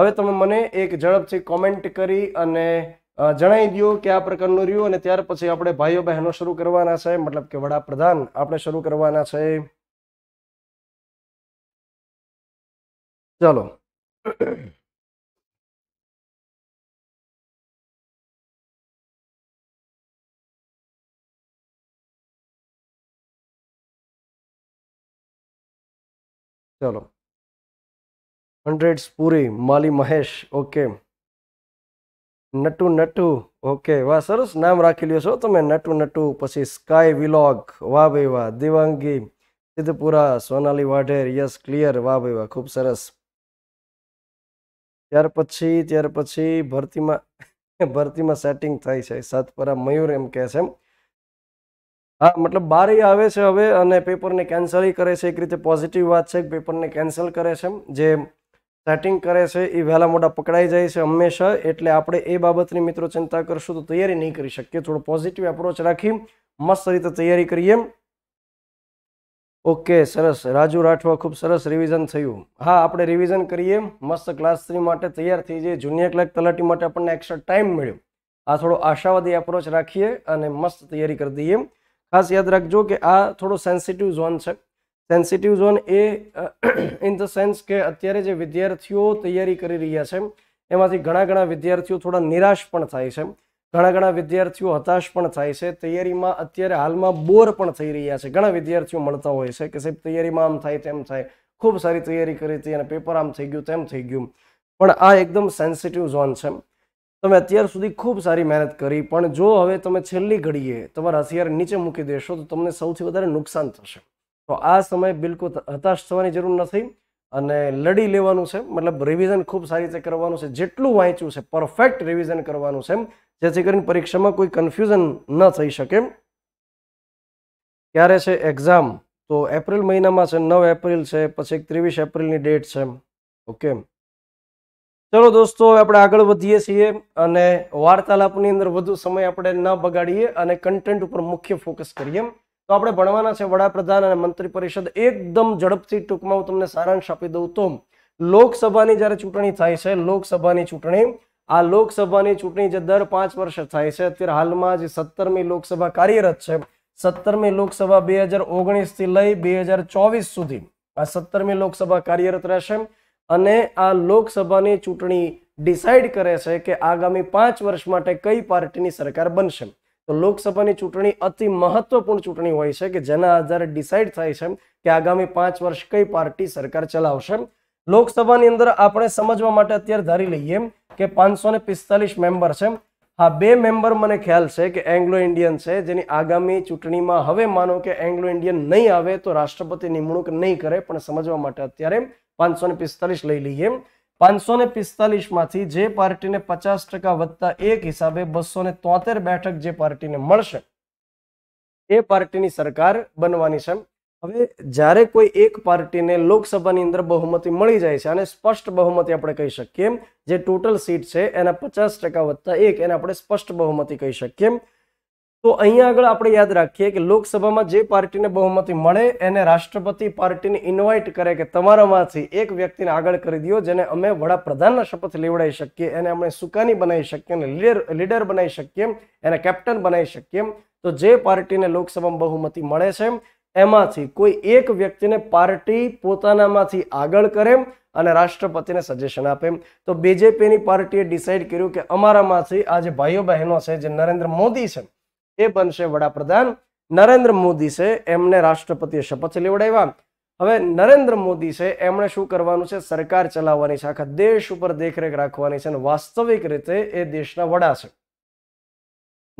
હવે તમે મને એક ઝડપથી કોમેન્ટ કરી અને જણાવી દો કે આ પ્રકારનું રહ્યું અને ત્યાર પછી આપણે ભાઈઓ બહેનો શરૂ કરવાના છે મતલબ કે વડાપ્રધાન આપણે શરૂ કરવાના છે ચાલો ચાલો હંડ્રેડ પૂરી માલી મહેશ ઓકે નટુ નટુ ઓકે વાહ સરસ નામ રાખી લ્યો છો તમે નટુ નટુ પછી સ્કાય વિલોગ વાહ ભાઈ વાહ દિવાંગી સિદ્ધપુરા સોનાલી વાઢેર યસ ક્લિયર વાહ ભાઈ વાહ ખૂબ સરસ ત્યાર પછી ત્યાર પછી ભરતીમાં ભરતીમાં સેટિંગ થાય છે સાતપરા મયુર એમ કહે છે એમ હા મતલબ બારે આવે છે હવે અને પેપરને કેન્સલ કરે છે એક રીતે પોઝિટિવ વાત છે પેપરને કેન્સલ કરે છે જે સેટિંગ કરે છે એ વહેલા મોડા પકડાઈ જાય છે હંમેશા એટલે આપણે એ બાબતની મિત્રો ચિંતા કરશું તો તૈયારી નહીં કરી શકીએ થોડો પોઝિટિવ એપ્રોચ રાખી મસ્ત રીતે તૈયારી કરીએ ઓકે સરસ રાજુ રાઠવા ખૂબ સરસ રિવિઝન થયું હા આપણે રિવિઝન કરીએ મસ્ત ક્લાસ થ્રી માટે તૈયાર થઈ જઈએ જુનિયર ક્લાર્ક તલાટી માટે આપણને એક્સ્ટ્રા ટાઈમ મળ્યો આ થોડો આશાવાદી એપ્રોચ રાખીએ અને મસ્ત તૈયારી કરી દઈએ ખાસ યાદ રાખજો કે આ થોડો સેન્સિટિવ ઝોન છે સેન્સિટિવ ઝોન એ ઇન ધ સેન્સ કે અત્યારે જે વિદ્યાર્થીઓ તૈયારી કરી રહ્યા છે એમાંથી ઘણા ઘણા વિદ્યાર્થીઓ થોડા નિરાશ પણ થાય છે ઘણા ઘણા વિદ્યાર્થીઓ હતાશ પણ થાય છે તૈયારીમાં અત્યારે હાલમાં બોર પણ થઈ રહ્યા છે ઘણા વિદ્યાર્થીઓ મળતા હોય છે કે સાહેબ તૈયારીમાં આમ થાય તેમ થાય ખૂબ સારી તૈયારી કરી હતી અને પેપર આમ થઈ ગયું તેમ થઈ ગયું પણ આ એકદમ સેન્સિટિવ ઝોન છે તમે અત્યાર સુધી ખૂબ સારી મહેનત કરી પણ જો હવે તમે છેલ્લી ઘડીએ તમારા હથિયાર નીચે મૂકી દેશો તો તમને સૌથી વધારે નુકસાન થશે તો આ સમય બિલકુલ હતાશ થવાની જરૂર નથી અને લડી લેવાનું છે મતલબ રિવિઝન ખૂબ સારી રીતે કરવાનું છે જેટલું વાંચ્યું છે પરફેક્ટ રિવિઝન કરવાનું છે એમ જેથી કરીને પરીક્ષામાં કોઈ કન્ફ્યુઝન ન થઈ શકે ક્યારે છે એક્ઝામ તો એપ્રિલ મહિનામાં છે નવ એપ્રિલ છે પછી એક ત્રેવીસ એપ્રિલની ડેટ છે ઓકે ચલો દોસ્તો આપણે આગળ વધીએ છીએ અને વાર્તાલાપની અંદર વધુ સમય આપણે ન બગાડીએ અને કન્ટેન્ટ ઉપર મુખ્ય ફોકસ કરીએ તો આપણે ભણવાના છે વડાપ્રધાન અને મંત્રી પરિષદ એકદમ ઝડપથી ટૂંકમાં હું તમને સારાંશ આપી દઉં તો લોકસભાની જ્યારે ચૂંટણી થાય છે લોકસભાની ચૂંટણી આ લોકસભાની ચૂંટણી જે દર પાંચ વર્ષ થાય છે અત્યારે હાલમાં જે સત્તરમી લોકસભા કાર્યરત છે સત્તરમી લોકસભા બે હજાર ઓગણીસથી લઈ બે હજાર ચોવીસ સુધી આ સત્તરમી લોકસભા કાર્યરત રહેશે અને આ લોકસભાની ચૂંટણી ડિસાઇડ કરે છે કે આગામી પાંચ વર્ષ માટે કઈ પાર્ટીની સરકાર બનશે તો લોકસભાની ચૂંટણી અતિ મહત્વપૂર્ણ ચૂંટણી હોય છે કે જેના આધારે ડિસાઇડ થાય છે કે આગામી પાંચ વર્ષ કઈ પાર્ટી સરકાર ચલાવશે લોકસભાની અંદર આપણે સમજવા માટે અત્યારે ધારી લઈએ કે પાંચસો મેમ્બર છે હા બે મેમ્બર મને ખ્યાલ છે કે એંગ્લો ઇન્ડિયન છે જેની આગામી ચૂંટણીમાં હવે માનો કે એંગ્લો ઇન્ડિયન નહીં આવે તો રાષ્ટ્રપતિ નિમણૂક નહીં કરે પણ સમજવા માટે અત્યારે પાંચસો લઈ લઈએ પાંચસો ને પિસ્તાલીસમાંથી જે પાર્ટીને પચાસ ટકા વધતા એક હિસાબે બસો ને તોતેર બેઠક જે પાર્ટીને મળશે એ પાર્ટીની સરકાર બનવાની છે હવે જ્યારે કોઈ એક પાર્ટીને લોકસભાની અંદર બહુમતી મળી જાય છે અને સ્પષ્ટ બહુમતી આપણે કહી શકીએ જે ટોટલ સીટ છે એના પચાસ ટકા વત્તા એક એને આપણે સ્પષ્ટ બહુમતી કહી શકીએ તો અહીંયા આગળ આપણે યાદ રાખીએ કે લોકસભામાં જે પાર્ટીને બહુમતી મળે એને રાષ્ટ્રપતિ પાર્ટીને ઇન્વાઇટ કરે કે તમારામાંથી એક વ્યક્તિને આગળ કરી દો જેને અમે વડાપ્રધાનના શપથ લેવડાવી શકીએ એને અમે સુકાની બનાવી શકીએ અને લીડર લીડર બનાવી શકીએ એને કેપ્ટન બનાવી શકીએ તો જે પાર્ટીને લોકસભામાં બહુમતી મળે છે એમાંથી કોઈ એક વ્યક્તિને પાર્ટી પોતાનામાંથી આગળ કરે અને રાષ્ટ્રપતિને સજેશન આપે તો બીજેપીની પાર્ટીએ ડિસાઇડ કર્યું કે અમારામાંથી આ જે ભાઈઓ બહેનો છે જે નરેન્દ્ર મોદી છે એ બનશે વડાપ્રધાન નરેન્દ્ર મોદી છે એમને રાષ્ટ્રપતિએ શપથ લેવડાવ્યા હવે નરેન્દ્ર મોદી છે એમણે શું કરવાનું છે સરકાર ચલાવવાની છે આખા દેશ ઉપર દેખરેખ રાખવાની છે અને વાસ્તવિક રીતે એ દેશના વડા છે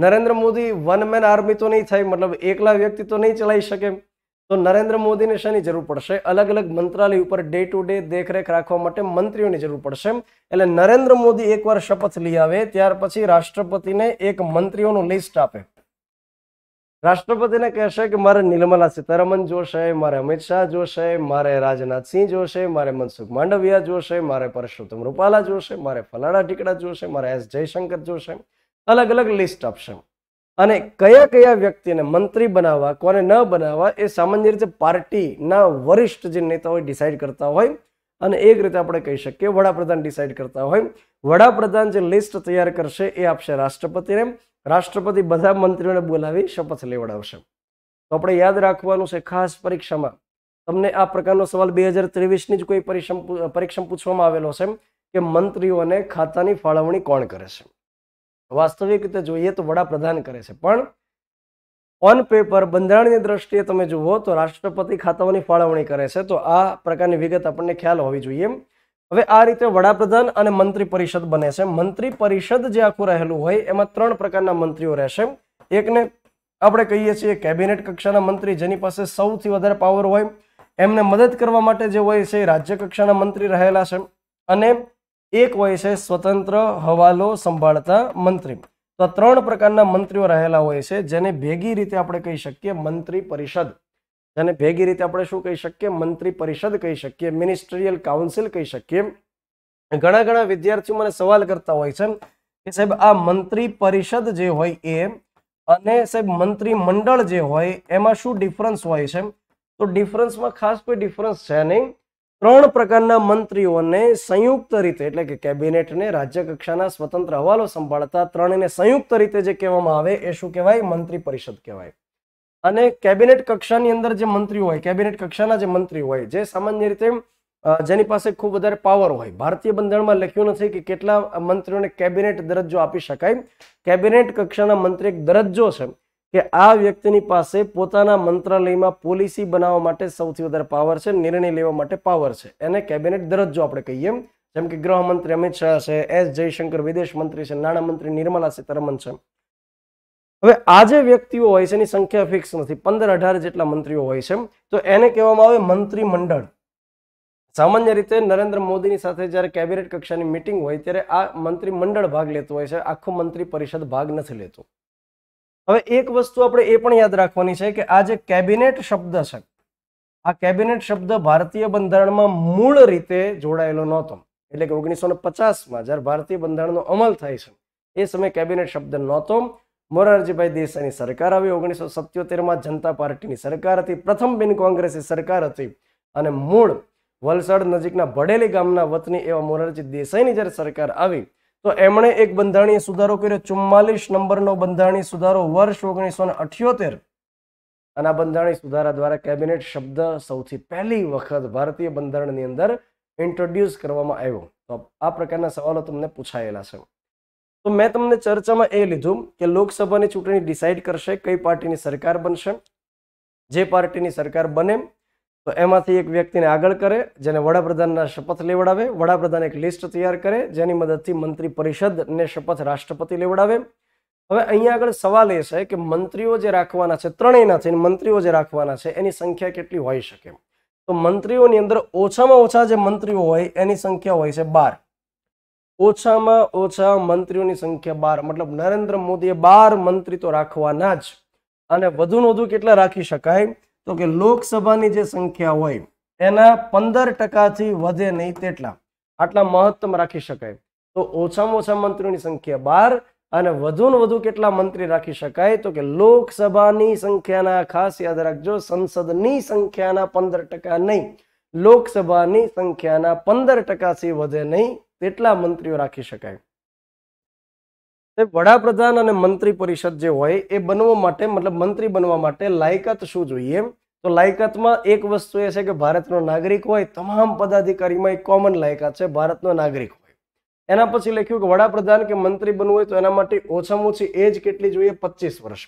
Narendra Modi one man army તો નહીં થાય મતલબ એકલા વ્યક્તિ તો નહીં ચલાવી શકે તો નરેન્દ્ર મોદીને શેની જરૂર પડશે અલગ અલગ મંત્રાલય ઉપર ડે ટુ ડે દેખરેખ રાખવા માટે મંત્રીઓની જરૂર પડશે એટલે નરેન્દ્ર મોદી એકવાર શપથ લઈ આવે ત્યાર પછી રાષ્ટ્રપતિને એક મંત્રીઓનું લિસ્ટ આપે રાષ્ટ્રપતિને કહેશે કે મારે નિર્મલા સીતારમન જોશે મારે અમિત શાહ જોશે મારે રાજનાથસિંહ જોશે મારે મનસુખ માંડવિયા જોશે મારે પરસોત્તમ રૂપાલા જોશે મારે ફલાણા ટીકડા જોશે મારે એસ જયશંકર જોશે અલગ અલગ લિસ્ટ આપશે અને કયા કયા વ્યક્તિને મંત્રી બનાવવા કોને ન બનાવવા એ સામાન્ય રીતે પાર્ટીના વરિષ્ઠ જે નેતાઓ ડિસાઇડ કરતા હોય અને એક રીતે આપણે કહી શકીએ વડાપ્રધાન ડિસાઇડ કરતા હોય વડાપ્રધાન જે લિસ્ટ તૈયાર કરશે એ આપશે રાષ્ટ્રપતિને રાષ્ટ્રપતિ બધા મંત્રીઓને બોલાવી શપથ લેવડાવશે તો આપણે યાદ રાખવાનું છે ખાસ પરીક્ષામાં તમને આ પ્રકારનો સવાલ બે હજાર ત્રેવીસની જ કોઈ પરીક્ષા પરીક્ષા પૂછવામાં આવેલો છે કે મંત્રીઓને ખાતાની ફાળવણી કોણ કરે છે વાસ્તવિક રીતે જોઈએ તો વડાપ્રધાન કરે છે પણ ઓન પેપર બંધારણની દ્રષ્ટિએ તમે જુઓ તો રાષ્ટ્રપતિ ખાતાઓની ફાળવણી કરે છે તો આ પ્રકારની વિગત આપણને ખ્યાલ હોવી જોઈએ હવે આ રીતે વડાપ્રધાન અને મંત્રી પરિષદ બને છે મંત્રી પરિષદ જે આખું રહેલું હોય એમાં ત્રણ પ્રકારના મંત્રીઓ રહેશે એકને આપણે કહીએ છીએ કેબિનેટ કક્ષાના મંત્રી જેની પાસે સૌથી વધારે પાવર હોય એમને મદદ કરવા માટે જે હોય છે રાજ્ય કક્ષાના મંત્રી રહેલા છે અને એક હોય છે સ્વતંત્ર હવાલો સંભાળતા મંત્રી તો ત્રણ પ્રકારના મંત્રીઓ રહેલા હોય છે જેને ભેગી રીતે આપણે કહી શકીએ મંત્રી પરિષદ જેને ભેગી રીતે આપણે શું કહી શકીએ મંત્રી પરિષદ કહી શકીએ મિનિસ્ટ્રીયલ કાઉન્સિલ કહી શકીએ ઘણા ઘણા વિદ્યાર્થીઓ મને સવાલ કરતા હોય છે કે સાહેબ આ મંત્રી પરિષદ જે હોય એ અને સાહેબ મંત્રી મંડળ જે હોય એમાં શું ડિફરન્સ હોય છે તો ડિફરન્સમાં ખાસ કોઈ ડિફરન્સ છે નહીં ત્રણ પ્રકારના મંત્રીઓને સંયુક્ત રીતે એટલે કે કેબિનેટને રાજ્ય કક્ષાના સ્વતંત્ર હવાલો સંભાળતા ત્રણને સંયુક્ત રીતે જે કહેવામાં આવે એ શું કહેવાય મંત્રી પરિષદ કહેવાય અને કેબિનેટ કક્ષાની અંદર જે મંત્રી હોય કેબિનેટ કક્ષાના જે મંત્રી હોય જે સામાન્ય રીતે જેની પાસે ખૂબ વધારે પાવર હોય ભારતીય બંધારણમાં લખ્યું નથી કે કેટલા મંત્રીઓને કેબિનેટ દરજ્જો આપી શકાય કેબિનેટ કક્ષાના મંત્રી એક દરજ્જો છે કે આ વ્યક્તિની પાસે પોતાના મંત્રાલયમાં પોલિસી બનાવવા માટે સૌથી વધારે પાવર છે નિર્ણય લેવા માટે પાવર છે એને કેબિનેટ દરજ્જો આપણે કહીએ જેમ કે ગૃહમંત્રી અમિત શાહ છે એસ જયશંકર વિદેશ મંત્રી છે નાણામંત્રી નિર્મલા સીતારમણ છે હવે આ વ્યક્તિઓ હોય છે એની સંખ્યા ફિક્સ નથી પંદર અઢાર જેટલા મંત્રીઓ હોય છે તો એને કહેવામાં આવે મંત્રી મંડળ સામાન્ય રીતે નરેન્દ્ર મોદીની સાથે જ્યારે કેબિનેટ કક્ષાની મિટિંગ હોય ત્યારે આ મંત્રી મંડળ ભાગ લેતું હોય છે આખું મંત્રી પરિષદ ભાગ નથી લેતું હવે એક વસ્તુ આપણે એ પણ યાદ રાખવાની છે કે આ જે કેબિનેટ શબ્દ છે આ કેબિનેટ શબ્દ ભારતીય બંધારણમાં મૂળ રીતે જોડાયેલો નહોતો એટલે કે ઓગણીસો ને પચાસમાં જ્યારે ભારતીય બંધારણનો અમલ થાય છે એ સમયે કેબિનેટ શબ્દ નહોતો મોરારજીભાઈ દેસાઈની સરકાર આવી ઓગણીસો સત્યોતેરમાં જનતા પાર્ટીની સરકાર હતી પ્રથમ બિન કોંગ્રેસી સરકાર હતી અને મૂળ વલસાડ નજીકના ભડેલી ગામના વતની એવા મોરારજી દેસાઈની જ્યારે સરકાર આવી તો એમણે એક બંધારણીય સુધારો કર્યો ચુમ્માલીસ નંબરનો બંધારણીય સુધારો વર્ષ ઓગણીસો અઠ્યોતેર અને આ બંધારણીય સુધારા દ્વારા કેબિનેટ શબ્દ સૌથી પહેલી વખત ભારતીય બંધારણની અંદર ઇન્ટ્રોડ્યુસ કરવામાં આવ્યો તો આ પ્રકારના સવાલો તમને પૂછાયેલા છે તો મેં તમને ચર્ચામાં એ લીધું કે લોકસભાની ચૂંટણી ડિસાઇડ કરશે કઈ પાર્ટીની સરકાર બનશે જે પાર્ટીની સરકાર બને તો એમાંથી એક વ્યક્તિને આગળ કરે જેને વડાપ્રધાનના શપથ લેવડાવે વડાપ્રધાન એક લિસ્ટ તૈયાર કરે જેની મદદથી મંત્રી પરિષદને શપથ રાષ્ટ્રપતિ લેવડાવે હવે અહીંયા આગળ સવાલ એ છે કે મંત્રીઓ જે રાખવાના છે ત્રણેયના છે મંત્રીઓ જે રાખવાના છે એની સંખ્યા કેટલી હોઈ શકે તો મંત્રીઓની અંદર ઓછામાં ઓછા જે મંત્રીઓ હોય એની સંખ્યા હોય છે બાર ઓછામાં ઓછા મંત્રીઓની સંખ્યા બાર મતલબ નરેન્દ્ર મોદીએ બાર મંત્રી તો રાખવાના જ અને વધુને વધુ કેટલા રાખી શકાય તો કે લોકસભાની જે સંખ્યા હોય એના પંદર ટકાથી વધે નહીં તેટલા આટલા મહત્તમ રાખી શકાય તો ઓછામાં ઓછા મંત્રીઓની સંખ્યા બાર અને વધુ વધુ કેટલા મંત્રી રાખી શકાય તો કે લોકસભાની સંખ્યાના ખાસ યાદ રાખજો સંસદની સંખ્યાના પંદર ટકા નહીં લોકસભાની સંખ્યાના પંદર ટકાથી વધે નહીં તેટલા મંત્રીઓ રાખી શકાય વડાપ્રધાન અને મંત્રી પરિષદ જે હોય એ બનવા માટે મતલબ મંત્રી બનવા માટે લાયકાત શું જોઈએ તો લાયકાતમાં એક વસ્તુ એ છે કે ભારતનો નાગરિક હોય તમામ પદાધિકારીમાં એક કોમન લાયકાત છે ભારતનો નાગરિક હોય એના પછી લખ્યું કે વડાપ્રધાન કે મંત્રી બનવું હોય તો એના માટે ઓછામાં ઓછી એજ કેટલી જોઈએ પચીસ વર્ષ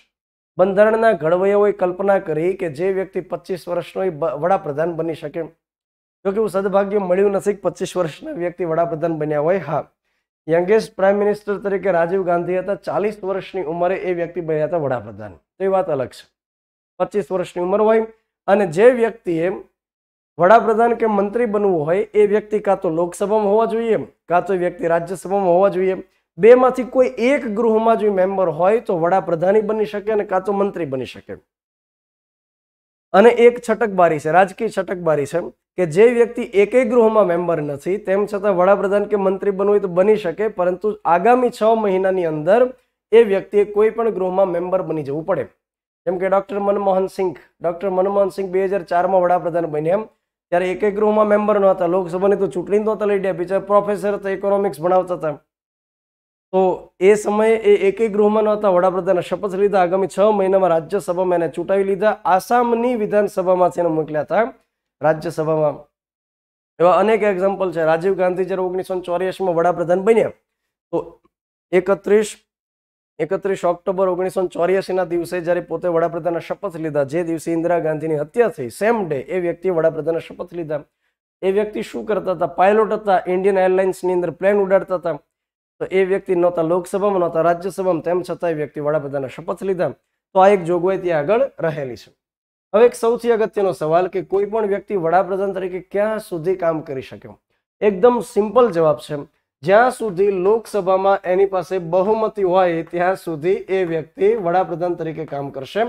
બંધારણના ઘડવૈયાઓએ કલ્પના કરી કે જે વ્યક્તિ પચીસ વર્ષનો વડાપ્રધાન બની શકે જોકે એવું સદભાગ્ય મળ્યું નથી કે પચીસ વર્ષના વ્યક્તિ વડાપ્રધાન બન્યા હોય હા યંગેસ્ટ પ્રાઇમ મિનિસ્ટર તરીકે રાજીવ ગાંધી હતા ચાલીસ વર્ષની ઉંમરે એ વ્યક્તિ બન્યા હતા વડાપ્રધાન તો એ વાત અલગ છે પચીસ વર્ષની ઉંમર હોય અને જે વ્યક્તિએ વડાપ્રધાન કે મંત્રી બનવું હોય એ વ્યક્તિ કાં તો લોકસભામાં હોવા જોઈએ કાં તો વ્યક્તિ રાજ્યસભામાં હોવા જોઈએ બેમાંથી કોઈ એક ગૃહમાં જો મેમ્બર હોય તો વડાપ્રધાની બની શકે અને કાં તો મંત્રી બની શકે અને એક છટકબારી છે રાજકીય છટકબારી છે કે જે વ્યક્તિ એકેય ગૃહમાં મેમ્બર નથી તેમ છતાં વડાપ્રધાન કે મંત્રી બનવું તો બની શકે પરંતુ આગામી છ મહિનાની અંદર એ વ્યક્તિએ કોઈ પણ ગૃહમાં મેમ્બર બની જવું પડે જેમ કે ડૉક્ટર મનમોહન સિંહ ડૉક્ટર મનમોહન સિંહ બે હજાર ચારમાં વડાપ્રધાન બન્યા ત્યારે એક એક ગૃહમાં મેમ્બર નહોતા લોકસભાની તો ચૂંટણી નહોતા લડી આપી છે પ્રોફેસર હતા ઇકોનોમિક્સ ભણાવતા હતા તો એ સમયે એ એક એક ગૃહમાં નહોતા વડાપ્રધાને શપથ લીધા આગામી છ મહિનામાં રાજ્યસભામાં એને ચૂંટાવી લીધા આસામની વિધાનસભામાંથી એને મોકલ્યા હતા રાજ્યસભામાં એવા અનેક એક્ઝામ્પલ છે રાજીવ ગાંધી જ્યારે ઓગણીસો ચોર્યાસીમાં વડાપ્રધાન બન્યા તો એકત્રીસ એકત્રીસ ઓક્ટોબર ઓગણીસો ચોર્યાસીના દિવસે જ્યારે પોતે વડાપ્રધાનના શપથ લીધા જે દિવસે ઇન્દિરા ગાંધીની હત્યા થઈ સેમ ડે એ વ્યક્તિએ વડાપ્રધાનના શપથ લીધા એ વ્યક્તિ શું કરતા હતા પાયલોટ હતા ઇન્ડિયન એરલાઇન્સની અંદર પ્લેન ઉડાડતા હતા તો એ વ્યક્તિ નહોતા લોકસભામાં નહોતા રાજ્યસભામાં તેમ છતાં એ વ્યક્તિ વડાપ્રધાનના શપથ લીધા તો આ એક જોગવાઈ ત્યાં આગળ રહેલી છે હવે એક સૌથી અગત્યનો સવાલ કે કોઈ પણ વ્યક્તિ વડાપ્રધાન તરીકે ક્યાં સુધી કામ કરી શક્યો એકદમ સિમ્પલ જવાબ છે જ્યાં સુધી લોકસભામાં એની પાસે બહુમતી હોય ત્યાં સુધી એ વ્યક્તિ વડાપ્રધાન તરીકે કામ કરશે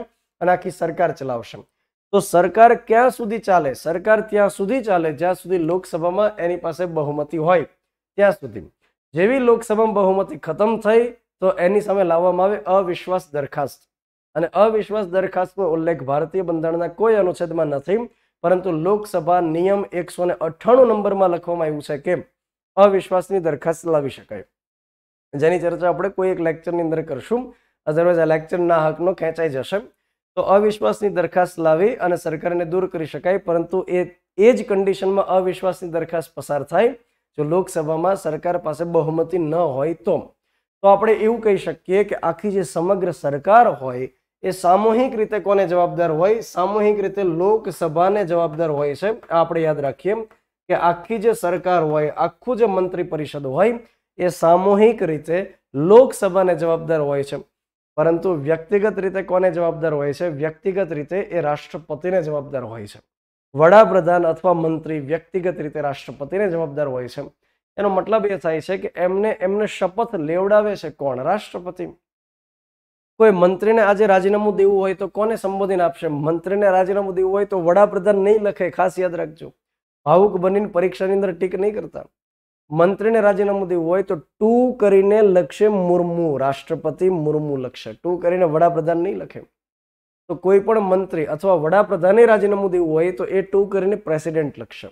અને આખી સરકાર ચલાવશે તો સરકાર ક્યાં સુધી ચાલે સરકાર ત્યાં સુધી ચાલે જ્યાં સુધી લોકસભામાં એની પાસે બહુમતી હોય ત્યાં સુધી જેવી લોકસભામાં બહુમતી ખતમ થઈ તો એની સામે લાવવામાં આવે અવિશ્વાસ દરખાસ્ત અને અવિશ્વાસ દરખાસ્તનો ઉલ્લેખ ભારતીય બંધારણના કોઈ અનુચ્છેદમાં નથી પરંતુ લોકસભા નિયમ એકસો અઠ્ઠાણું નંબરમાં લખવામાં આવ્યું છે કે અવિશ્વાસની દરખાસ્ત લાવી શકાય જેની ચર્ચા આપણે કોઈ એક લેક્ચરની અંદર કરશું અધરવાઇઝ આ લેક્ચરના હકનો ખેંચાઈ જશે તો અવિશ્વાસની દરખાસ્ત લાવી અને સરકારને દૂર કરી શકાય પરંતુ એ એ જ કન્ડિશનમાં અવિશ્વાસની દરખાસ્ત પસાર થાય જો લોકસભામાં સરકાર પાસે બહુમતી ન હોય તો તો આપણે એવું કહી શકીએ કે આખી જે સમગ્ર સરકાર હોય એ સામૂહિક રીતે કોને જવાબદાર હોય સામૂહિક રીતે લોકસભાને જવાબદાર હોય છે આપણે યાદ રાખીએ કે આખી જે સરકાર હોય આખું જે મંત્રી પરિષદ હોય એ સામૂહિક રીતે લોકસભાને જવાબદાર હોય છે પરંતુ વ્યક્તિગત રીતે કોને જવાબદાર હોય છે વ્યક્તિગત રીતે એ રાષ્ટ્રપતિને જવાબદાર હોય છે વડાપ્રધાન અથવા મંત્રી વ્યક્તિગત રીતે રાષ્ટ્રપતિને જવાબદાર હોય છે એનો મતલબ એ થાય છે કે એમને એમને શપથ લેવડાવે છે કોણ રાષ્ટ્રપતિ કોઈ મંત્રીને આજે રાજીનામું દેવું હોય તો કોને સંબોધન આપશે મંત્રીને રાજીનામું દેવું હોય તો વડાપ્રધાન નહીં લખે ખાસ યાદ રાખજો ભાવુક બનીને પરીક્ષાની અંદર ટીક નહીં કરતા મંત્રીને રાજીનામું દેવું હોય તો ટુ કરીને લખશે મુર્મુ રાષ્ટ્રપતિ મુર્મુ લખશે ટુ કરીને વડાપ્રધાન નહીં લખે તો કોઈ પણ મંત્રી અથવા વડાપ્રધાને રાજીનામું દેવું હોય તો એ ટુ કરીને પ્રેસિડેન્ટ લખશે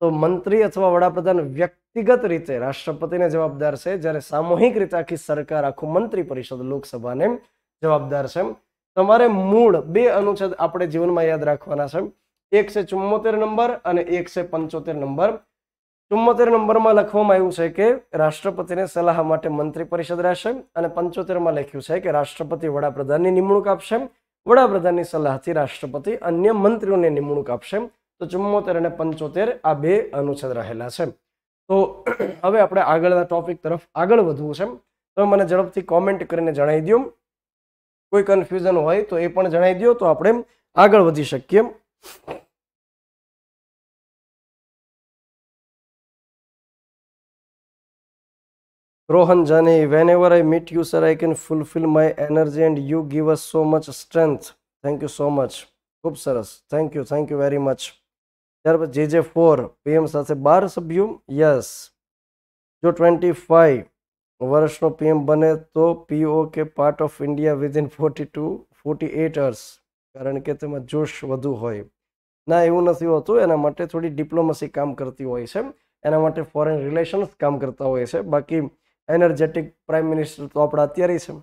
તો મંત્રી અથવા વડાપ્રધાન વ્યક્તિગત રીતે રાષ્ટ્રપતિને જવાબદાર છે જ્યારે સામૂહિક રીતે આખી સરકાર આખું મંત્રી પરિષદ લોકસભાને જવાબદાર છે તમારે મૂળ બે અનુચ્છેદ આપણે જીવનમાં યાદ રાખવાના છે એકસે છે ચુમ્મોતેર નંબર અને એક પંચોતેર નંબર ચુમ્મોતેર નંબરમાં લખવામાં આવ્યું છે કે રાષ્ટ્રપતિને સલાહ માટે મંત્રી પરિષદ રહેશે અને પંચોતેરમાં લખ્યું છે કે રાષ્ટ્રપતિ વડાપ્રધાનની નિમણૂક આપશે વડાપ્રધાનની સલાહથી રાષ્ટ્રપતિ અન્ય મંત્રીઓને નિમણૂક આપશે તો ચુમ્મોતેર અને પંચોતેર આ બે અનુચ્છેદ રહેલા છે તો [clears throat] હવે આપણે આગળના ટોપિક તરફ આગળ વધવું છે તમે મને ઝડપથી કોમેન્ટ કરીને જણાવી દો કોઈ કન્ફ્યુઝન હોય તો એ પણ જણાવી દો તો આપણે આગળ વધી શકીએ Rohan Jani whenever I meet you sir I can fulfil my energy and you give us so much strength thank you so much ખૂબ સરસ thank you thank you very much ત્યાર પછી જે જે ફોર પીએમ સાથે બાર સભ્યો યસ જો twenty five વર્ષનો પીએમ બને તો પીઓ કે part of India within forty to forty eight hours કારણ કે તેમાં જોશ વધુ હોય ના એવું નથી હોતું એના માટે થોડી ડિપ્લોમસી કામ કરતી હોય છે એના માટે ફોરેન રિલેશન્સ કામ કરતા હોય છે બાકી એનર્જેટિક પ્રાઇમ મિનિસ્ટર તો આપણા અત્યારે છે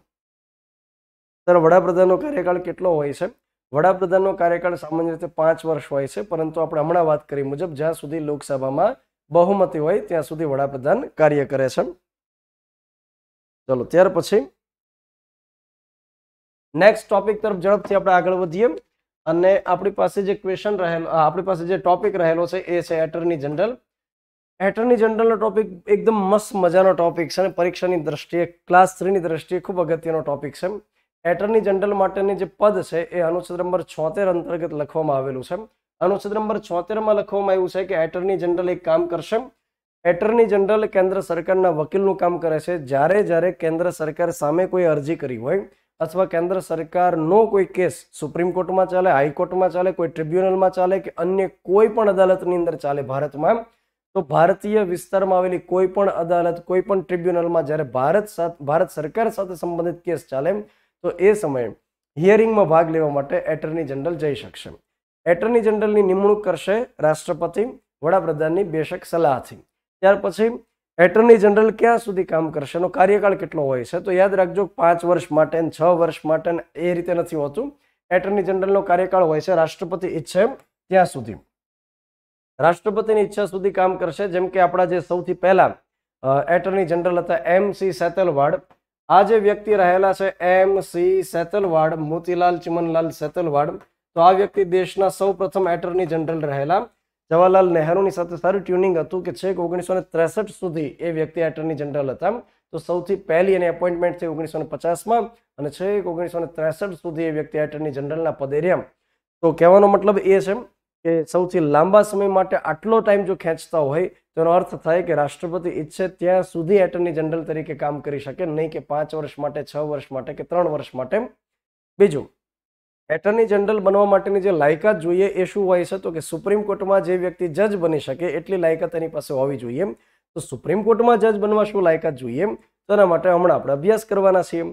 ત્યારે વડાપ્રધાનનો કાર્યકાળ કેટલો હોય છે વડાપ્રધાનનો કાર્યકાળ સામાન્ય રીતે પાંચ વર્ષ હોય છે પરંતુ આપણે હમણાં વાત કરી મુજબ જ્યાં સુધી લોકસભામાં બહુમતી હોય ત્યાં સુધી વડાપ્રધાન કાર્ય કરે છે ચલો ત્યાર પછી નેક્સ્ટ ટોપિક તરફ ઝડપથી આપણે આગળ વધીએ અને આપણી પાસે જે ક્વેશ્ચન રહેલો આપણી પાસે જે ટોપિક રહેલો છે એ છે એટર્ની જનરલ એટર્ની જનરલનો ટોપિક એકદમ મસ્ત મજાનો ટોપિક છે અને પરીક્ષાની દ્રષ્ટિએ ક્લાસ થ્રીની દ્રષ્ટિએ ખૂબ અગત્યનો ટોપિક છે એટર્ની જનરલ માટેની જે પદ છે એ અનુચ્છેદ નંબર છોતેર અંતર્ગત લખવામાં આવેલું છે અનુચ્છેદ નંબર છોતેરમાં લખવામાં આવ્યું છે કે એટર્ની જનરલ એક કામ કરશે એટર્ની જનરલ કેન્દ્ર સરકારના વકીલનું કામ કરે છે જ્યારે જ્યારે કેન્દ્ર સરકાર સામે કોઈ અરજી કરી હોય અથવા કેન્દ્ર સરકારનો કોઈ કેસ સુપ્રીમ કોર્ટમાં ચાલે હાઈકોર્ટમાં ચાલે કોઈ ટ્રિબ્યુનલમાં ચાલે કે અન્ય કોઈ પણ અદાલતની અંદર ચાલે ભારતમાં તો ભારતીય વિસ્તારમાં આવેલી કોઈ પણ અદાલત કોઈ પણ ટ્રિબ્યુનલમાં જ્યારે ભારત ભારત સરકાર સાથે સંબંધિત કેસ ચાલે તો એ સમયે હિયરિંગમાં ભાગ લેવા માટે એટર્ની જનરલ જઈ શકશે એટર્ની જનરલની નિમણૂક કરશે રાષ્ટ્રપતિ વડાપ્રધાનની બેશક સલાહથી ત્યાર પછી એટર્ની જનરલ ક્યાં સુધી કામ કરશે એનો કાર્યકાળ કેટલો હોય છે તો યાદ રાખજો પાંચ વર્ષ માટે છ વર્ષ માટે એ રીતે નથી હોતું એટર્ની જનરલનો કાર્યકાળ હોય છે રાષ્ટ્રપતિ ઈચ્છે ત્યાં સુધી રાષ્ટ્રપતિની ઈચ્છા સુધી કામ કરશે જેમ કે આપણા જે સૌથી પહેલા એટર્ની જનરલ હતા એમ સી સેતલવાડ આ જે વ્યક્તિ રહેલા છે એમ સી સેતલવાડ મોતીલાલ ચિમનલાલ સેતલવાડ તો આ વ્યક્તિ દેશના સૌ પ્રથમ એટર્ની જનરલ રહેલા જવાહરલાલ નહેરુની સાથે સારું ટ્યુનિંગ હતું કે છેક ઓગણીસો ત્રેસઠ સુધી એ વ્યક્તિ એટર્ની જનરલ હતા તો સૌથી પહેલી એની એપોઇન્ટમેન્ટ થઈ ઓગણીસો પચાસમાં અને છેક ઓગણીસો ને ત્રેસઠ સુધી એ વ્યક્તિ એટર્ની જનરલના પદે રહ્યા તો કહેવાનો મતલબ એ છે કે સૌથી લાંબા સમય માટે આટલો ટાઈમ જો ખેંચતા હોય તેનો અર્થ થાય કે રાષ્ટ્રપતિ ઈચ્છે ત્યાં સુધી એટર્ની જનરલ તરીકે કામ કરી શકે નહીં કે પાંચ વર્ષ માટે છ વર્ષ માટે કે ત્રણ વર્ષ માટે બીજું એટર્ની જનરલ બનવા માટેની જે લાયકાત જોઈએ એ શું હોય છે તો કે સુપ્રીમ કોર્ટમાં જે વ્યક્તિ જજ બની શકે એટલી લાયકાત એની પાસે હોવી જોઈએ તો સુપ્રીમ કોર્ટમાં જજ બનવા શું લાયકાત જોઈએ તેના માટે હમણાં આપણે અભ્યાસ કરવાના છીએ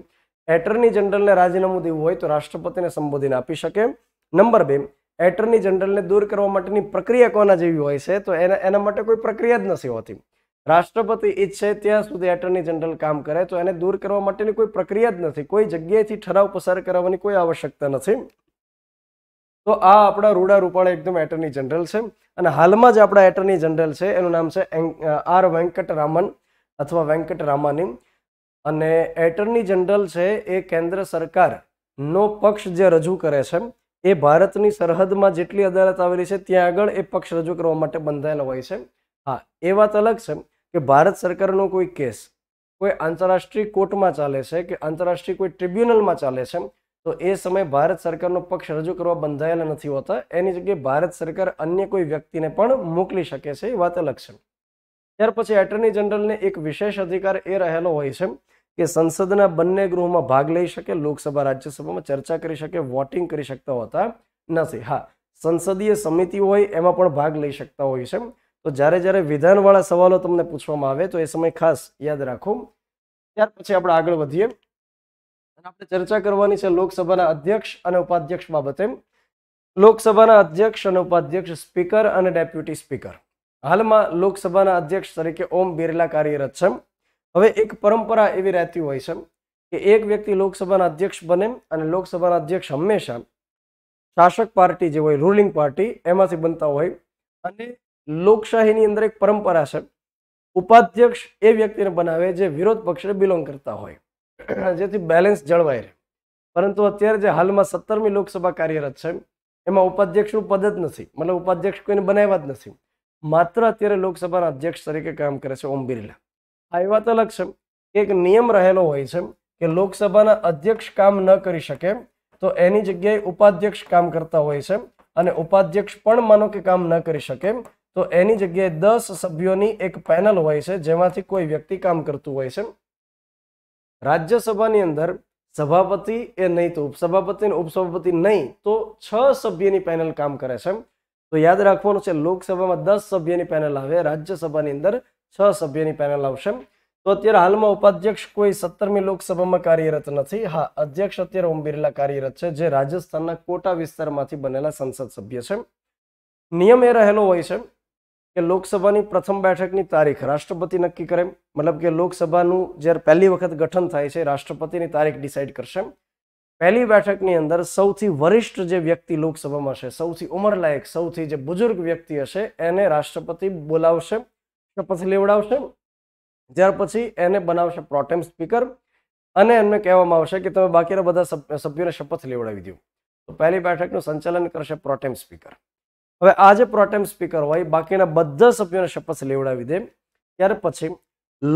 એટર્ની જનરલને રાજીનામું દેવું હોય તો રાષ્ટ્રપતિને સંબોધન આપી શકે નંબર બે એટર્ની જનરલને દૂર કરવા માટેની પ્રક્રિયા કોના જેવી હોય છે તો એના એના માટે કોઈ પ્રક્રિયા જ નથી હોતી રાષ્ટ્રપતિ ઈચ્છે ત્યાં સુધી એટર્ની જનરલ કામ કરે તો એને દૂર કરવા માટેની કોઈ પ્રક્રિયા જ નથી કોઈ જગ્યાએથી ઠરાવ પસાર કરાવવાની કોઈ આવશ્યકતા નથી તો આ આપણા રૂડા રૂપાળા એકદમ એટર્ની જનરલ છે અને હાલમાં જ આપણા એટર્ની જનરલ છે એનું નામ છે આર વેંકટ રામન અથવા વેંકટ રામાની અને એટર્ની જનરલ છે એ કેન્દ્ર સરકારનો પક્ષ જે રજૂ કરે છે એ ભારતની સરહદમાં જેટલી અદાલત આવેલી છે ત્યાં આગળ એ પક્ષ રજૂ કરવા માટે બંધાયેલા હોય છે હા એ વાત અલગ છે કે ભારત સરકારનો કોઈ કેસ કોઈ આંતરરાષ્ટ્રીય કોર્ટમાં ચાલે છે કે આંતરરાષ્ટ્રીય કોઈ ટ્રિબ્યુનલમાં ચાલે છે તો એ સમયે ભારત સરકારનો પક્ષ રજૂ કરવા બંધાયેલા નથી હોતા એની જગ્યાએ ભારત સરકાર અન્ય કોઈ વ્યક્તિને પણ મોકલી શકે છે એ વાત અલગ છે ત્યાર પછી એટર્ની જનરલને એક વિશેષ અધિકાર એ રહેલો હોય છે કે સંસદના બંને ગૃહમાં ભાગ લઈ શકે લોકસભા રાજ્યસભામાં ચર્ચા કરી શકે વોટિંગ કરી શકતા હોતા નથી હા સંસદીય સમિતિ હોય એમાં પણ ભાગ લઈ શકતા હોય છે તો જ્યારે જ્યારે વિધાનવાળા સવાલો તમને પૂછવામાં આવે તો એ સમય ખાસ યાદ રાખો ત્યાર પછી આપણે આગળ વધીએ આપણે ચર્ચા કરવાની છે લોકસભાના અધ્યક્ષ અને ઉપાધ્યક્ષ બાબતે લોકસભાના અધ્યક્ષ અને ઉપાધ્યક્ષ સ્પીકર અને ડેપ્યુટી સ્પીકર હાલમાં લોકસભાના અધ્યક્ષ તરીકે ઓમ બિરલા કાર્યરત છે હવે એક પરંપરા એવી રહેતી હોય છે કે એક વ્યક્તિ લોકસભાના અધ્યક્ષ બને અને લોકસભાના અધ્યક્ષ હંમેશા શાસક પાર્ટી જે હોય રૂલિંગ પાર્ટી એમાંથી બનતા હોય અને લોકશાહીની અંદર એક પરંપરા છે ઉપાધ્યક્ષ એ વ્યક્તિને બનાવે જે વિરોધ પક્ષને બિલોંગ કરતા હોય જેથી બેલેન્સ જળવાય રહે પરંતુ અત્યારે જે હાલમાં સત્તરમી લોકસભા કાર્યરત છે એમાં ઉપાધ્યક્ષનું પદ જ નથી મતલબ ઉપાધ્યક્ષ કોઈને બનાવ્યા જ નથી માત્ર અત્યારે લોકસભાના અધ્યક્ષ તરીકે કામ કરે છે ઓમ બિરલા આ એ અલગ છે એક નિયમ રહેલો હોય છે કે લોકસભાના અધ્યક્ષ કામ ન કરી શકે તો એની જગ્યાએ ઉપાધ્યક્ષ કામ કરતા હોય છે અને ઉપાધ્યક્ષ પણ માનો કે કામ ન કરી શકે તો એની જગ્યાએ દસ સભ્યોની એક પેનલ હોય છે જેમાંથી કોઈ વ્યક્તિ કામ કરતું હોય છે રાજ્યસભાની અંદર સભાપતિ એ નહીં તો ઉપસભાપતિ અને ઉપસભાપતિ નહીં તો છ સભ્યની પેનલ કામ કરે છે તો યાદ રાખવાનું છે લોકસભામાં દસ સભ્યની પેનલ આવે રાજ્યસભાની અંદર છ સભ્યની પેનલ આવશે તો અત્યારે હાલમાં ઉપાધ્યક્ષ કોઈ સત્તરમી લોકસભામાં કાર્યરત નથી હા અધ્યક્ષ અત્યારે ઓમ બિરલા કાર્યરત છે જે રાજસ્થાનના કોટા વિસ્તારમાંથી બનેલા સંસદ સભ્ય છે નિયમ એ રહેલો હોય છે કે લોકસભાની પ્રથમ બેઠકની તારીખ રાષ્ટ્રપતિ નક્કી કરે મતલબ કે લોકસભાનું જ્યારે પહેલી વખત ગઠન થાય છે રાષ્ટ્રપતિની તારીખ ડિસાઇડ કરશે પહેલી બેઠકની અંદર સૌથી વરિષ્ઠ જે વ્યક્તિ લોકસભામાં છે સૌથી ઉંમરલાયક સૌથી જે બુઝુર્ગ વ્યક્તિ હશે એને રાષ્ટ્રપતિ બોલાવશે શપથ લેવડાવશે ત્યાર પછી એને બનાવશે પ્રોટેમ સ્પીકર અને એમને કહેવામાં આવશે કે તમે બાકીના બધા સભ્યોને શપથ લેવડાવી દો તો પહેલી બેઠકનું સંચાલન કરશે પ્રોટેમ સ્પીકર હવે આ જે પ્રોટેમ સ્પીકર હોય બાકીના બધા સભ્યોને શપથ લેવડાવી દે ત્યાર પછી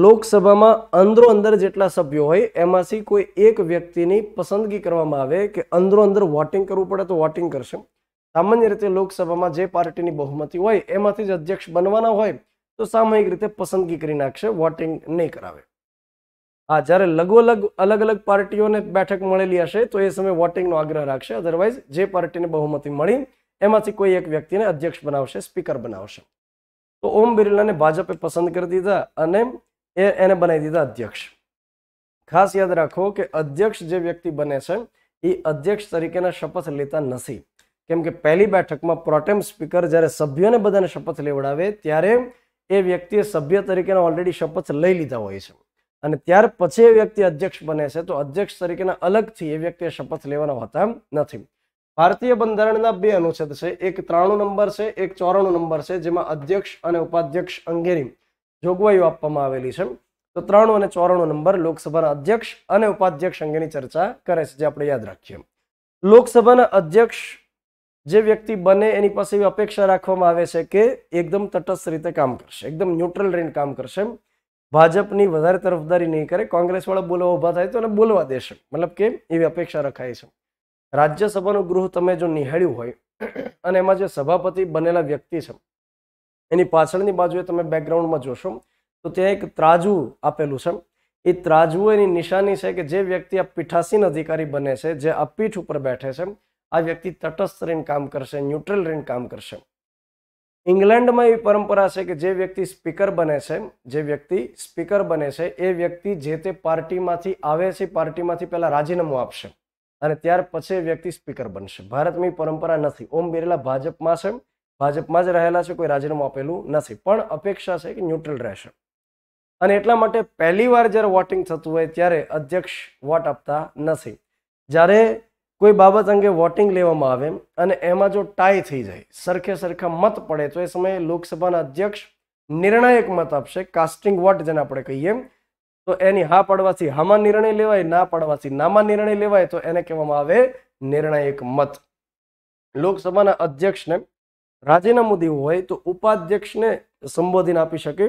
લોકસભામાં અંદરો અંદર જેટલા સભ્યો હોય એમાંથી કોઈ એક વ્યક્તિની પસંદગી કરવામાં આવે કે અંદરો અંદર વોટિંગ કરવું પડે તો વોટિંગ કરશે સામાન્ય રીતે લોકસભામાં જે પાર્ટીની બહુમતી હોય એમાંથી જ અધ્યક્ષ બનવાના હોય તો સામૂહિક રીતે પસંદગી કરી નાખશે વોટિંગ નહીં કરાવે હા જ્યારે લગોલગ અલગ અલગ પાર્ટીઓને બેઠક મળેલી હશે તો એ સમયે વોટિંગનો આગ્રહ રાખશે અધરવાઇઝ જે પાર્ટીને બહુમતી મળી એમાંથી કોઈ એક વ્યક્તિને અધ્યક્ષ બનાવશે સ્પીકર બનાવશે તો ઓમ બિરલાને ભાજપે પસંદ કરી દીધા અને એ એને બનાવી દીધા અધ્યક્ષ ખાસ યાદ રાખો કે અધ્યક્ષ જે વ્યક્તિ બને છે એ અધ્યક્ષ તરીકેના શપથ લેતા નથી કેમ કે પહેલી બેઠકમાં પ્રોટેમ સ્પીકર જ્યારે સભ્યોને બધાને શપથ લેવડાવે ત્યારે એ વ્યક્તિએ સભ્ય તરીકેના ઓલરેડી શપથ લઈ લીધા હોય છે અને ત્યાર પછી એ વ્યક્તિ અધ્યક્ષ બને છે તો અધ્યક્ષ તરીકેના અલગથી એ વ્યક્તિએ શપથ લેવાના હોતા નથી ભારતીય બંધારણના બે અનુચ્છેદ છે એક ત્રાણું નંબર છે એક ચોરાણું નંબર છે જેમાં અધ્યક્ષ અને ઉપાધ્યક્ષ અંગેની જોગવાઈઓ આપવામાં આવેલી છે તો ત્રાણું અને ચોરાણું નંબર લોકસભાના અધ્યક્ષ અને ઉપાધ્યક્ષ અંગેની ચર્ચા કરે છે જે આપણે યાદ રાખીએ લોકસભાના અધ્યક્ષ જે વ્યક્તિ બને એની પાસે એવી અપેક્ષા રાખવામાં આવે છે કે એકદમ તટસ્થ રીતે કામ કરશે એકદમ ન્યુટ્રલ રહીને કામ કરશે ભાજપની વધારે તરફદારી નહીં કરે કોંગ્રેસવાળા બોલવા ઊભા થાય તો એને બોલવા દેશે મતલબ કે એવી અપેક્ષા રખાય છે રાજ્યસભાનું ગૃહ તમે જો નિહાળ્યું હોય [clears throat] અને એમાં જે સભાપતિ બનેલા વ્યક્તિ છે એની પાછળની બાજુએ તમે બેકગ્રાઉન્ડમાં જોશો તો ત્યાં એક ત્રાજુ આપેલું છે એ ત્રાજુ એની નિશાની છે કે જે વ્યક્તિ આ પીઠાસીન અધિકારી બને છે જે આ પીઠ ઉપર બેઠે છે આ વ્યક્તિ તટસ્થ રહીને કામ કરશે ન્યુટ્રલ રહીને કામ કરશે ઇંગ્લેન્ડમાં એવી પરંપરા છે કે જે વ્યક્તિ સ્પીકર બને છે જે વ્યક્તિ સ્પીકર બને છે એ વ્યક્તિ જે તે પાર્ટીમાંથી આવે છે પાર્ટીમાંથી પહેલાં રાજીનામું આપશે અને ત્યાર પછી વ્યક્તિ સ્પીકર બનશે ભારતમાં એ પરંપરા નથી ઓમ બિરલા ભાજપમાં છે ભાજપમાં જ રહેલા છે કોઈ રાજીનામું આપેલું નથી પણ અપેક્ષા છે કે ન્યુટ્રલ રહેશે અને એટલા માટે પહેલી વાર જ્યારે વોટિંગ થતું હોય ત્યારે અધ્યક્ષ વોટ આપતા નથી જ્યારે કોઈ બાબત અંગે વોટિંગ લેવામાં આવે અને એમાં જો ટાઈ થઈ જાય સરખે સરખા મત પડે તો એ સમયે લોકસભાના અધ્યક્ષ નિર્ણાયક મત આપશે કાસ્ટિંગ વોટ જેને આપણે કહીએ તો એની હા પડવાથી હામાં નિર્ણય લેવાય ના પડવાથી નામાં નિર્ણય લેવાય તો એને કહેવામાં આવે નિર્ણાયક મત લોકસભાના અધ્યક્ષને રાજીનામું દેવું હોય તો ઉપાધ્યક્ષને સંબોધન આપી શકે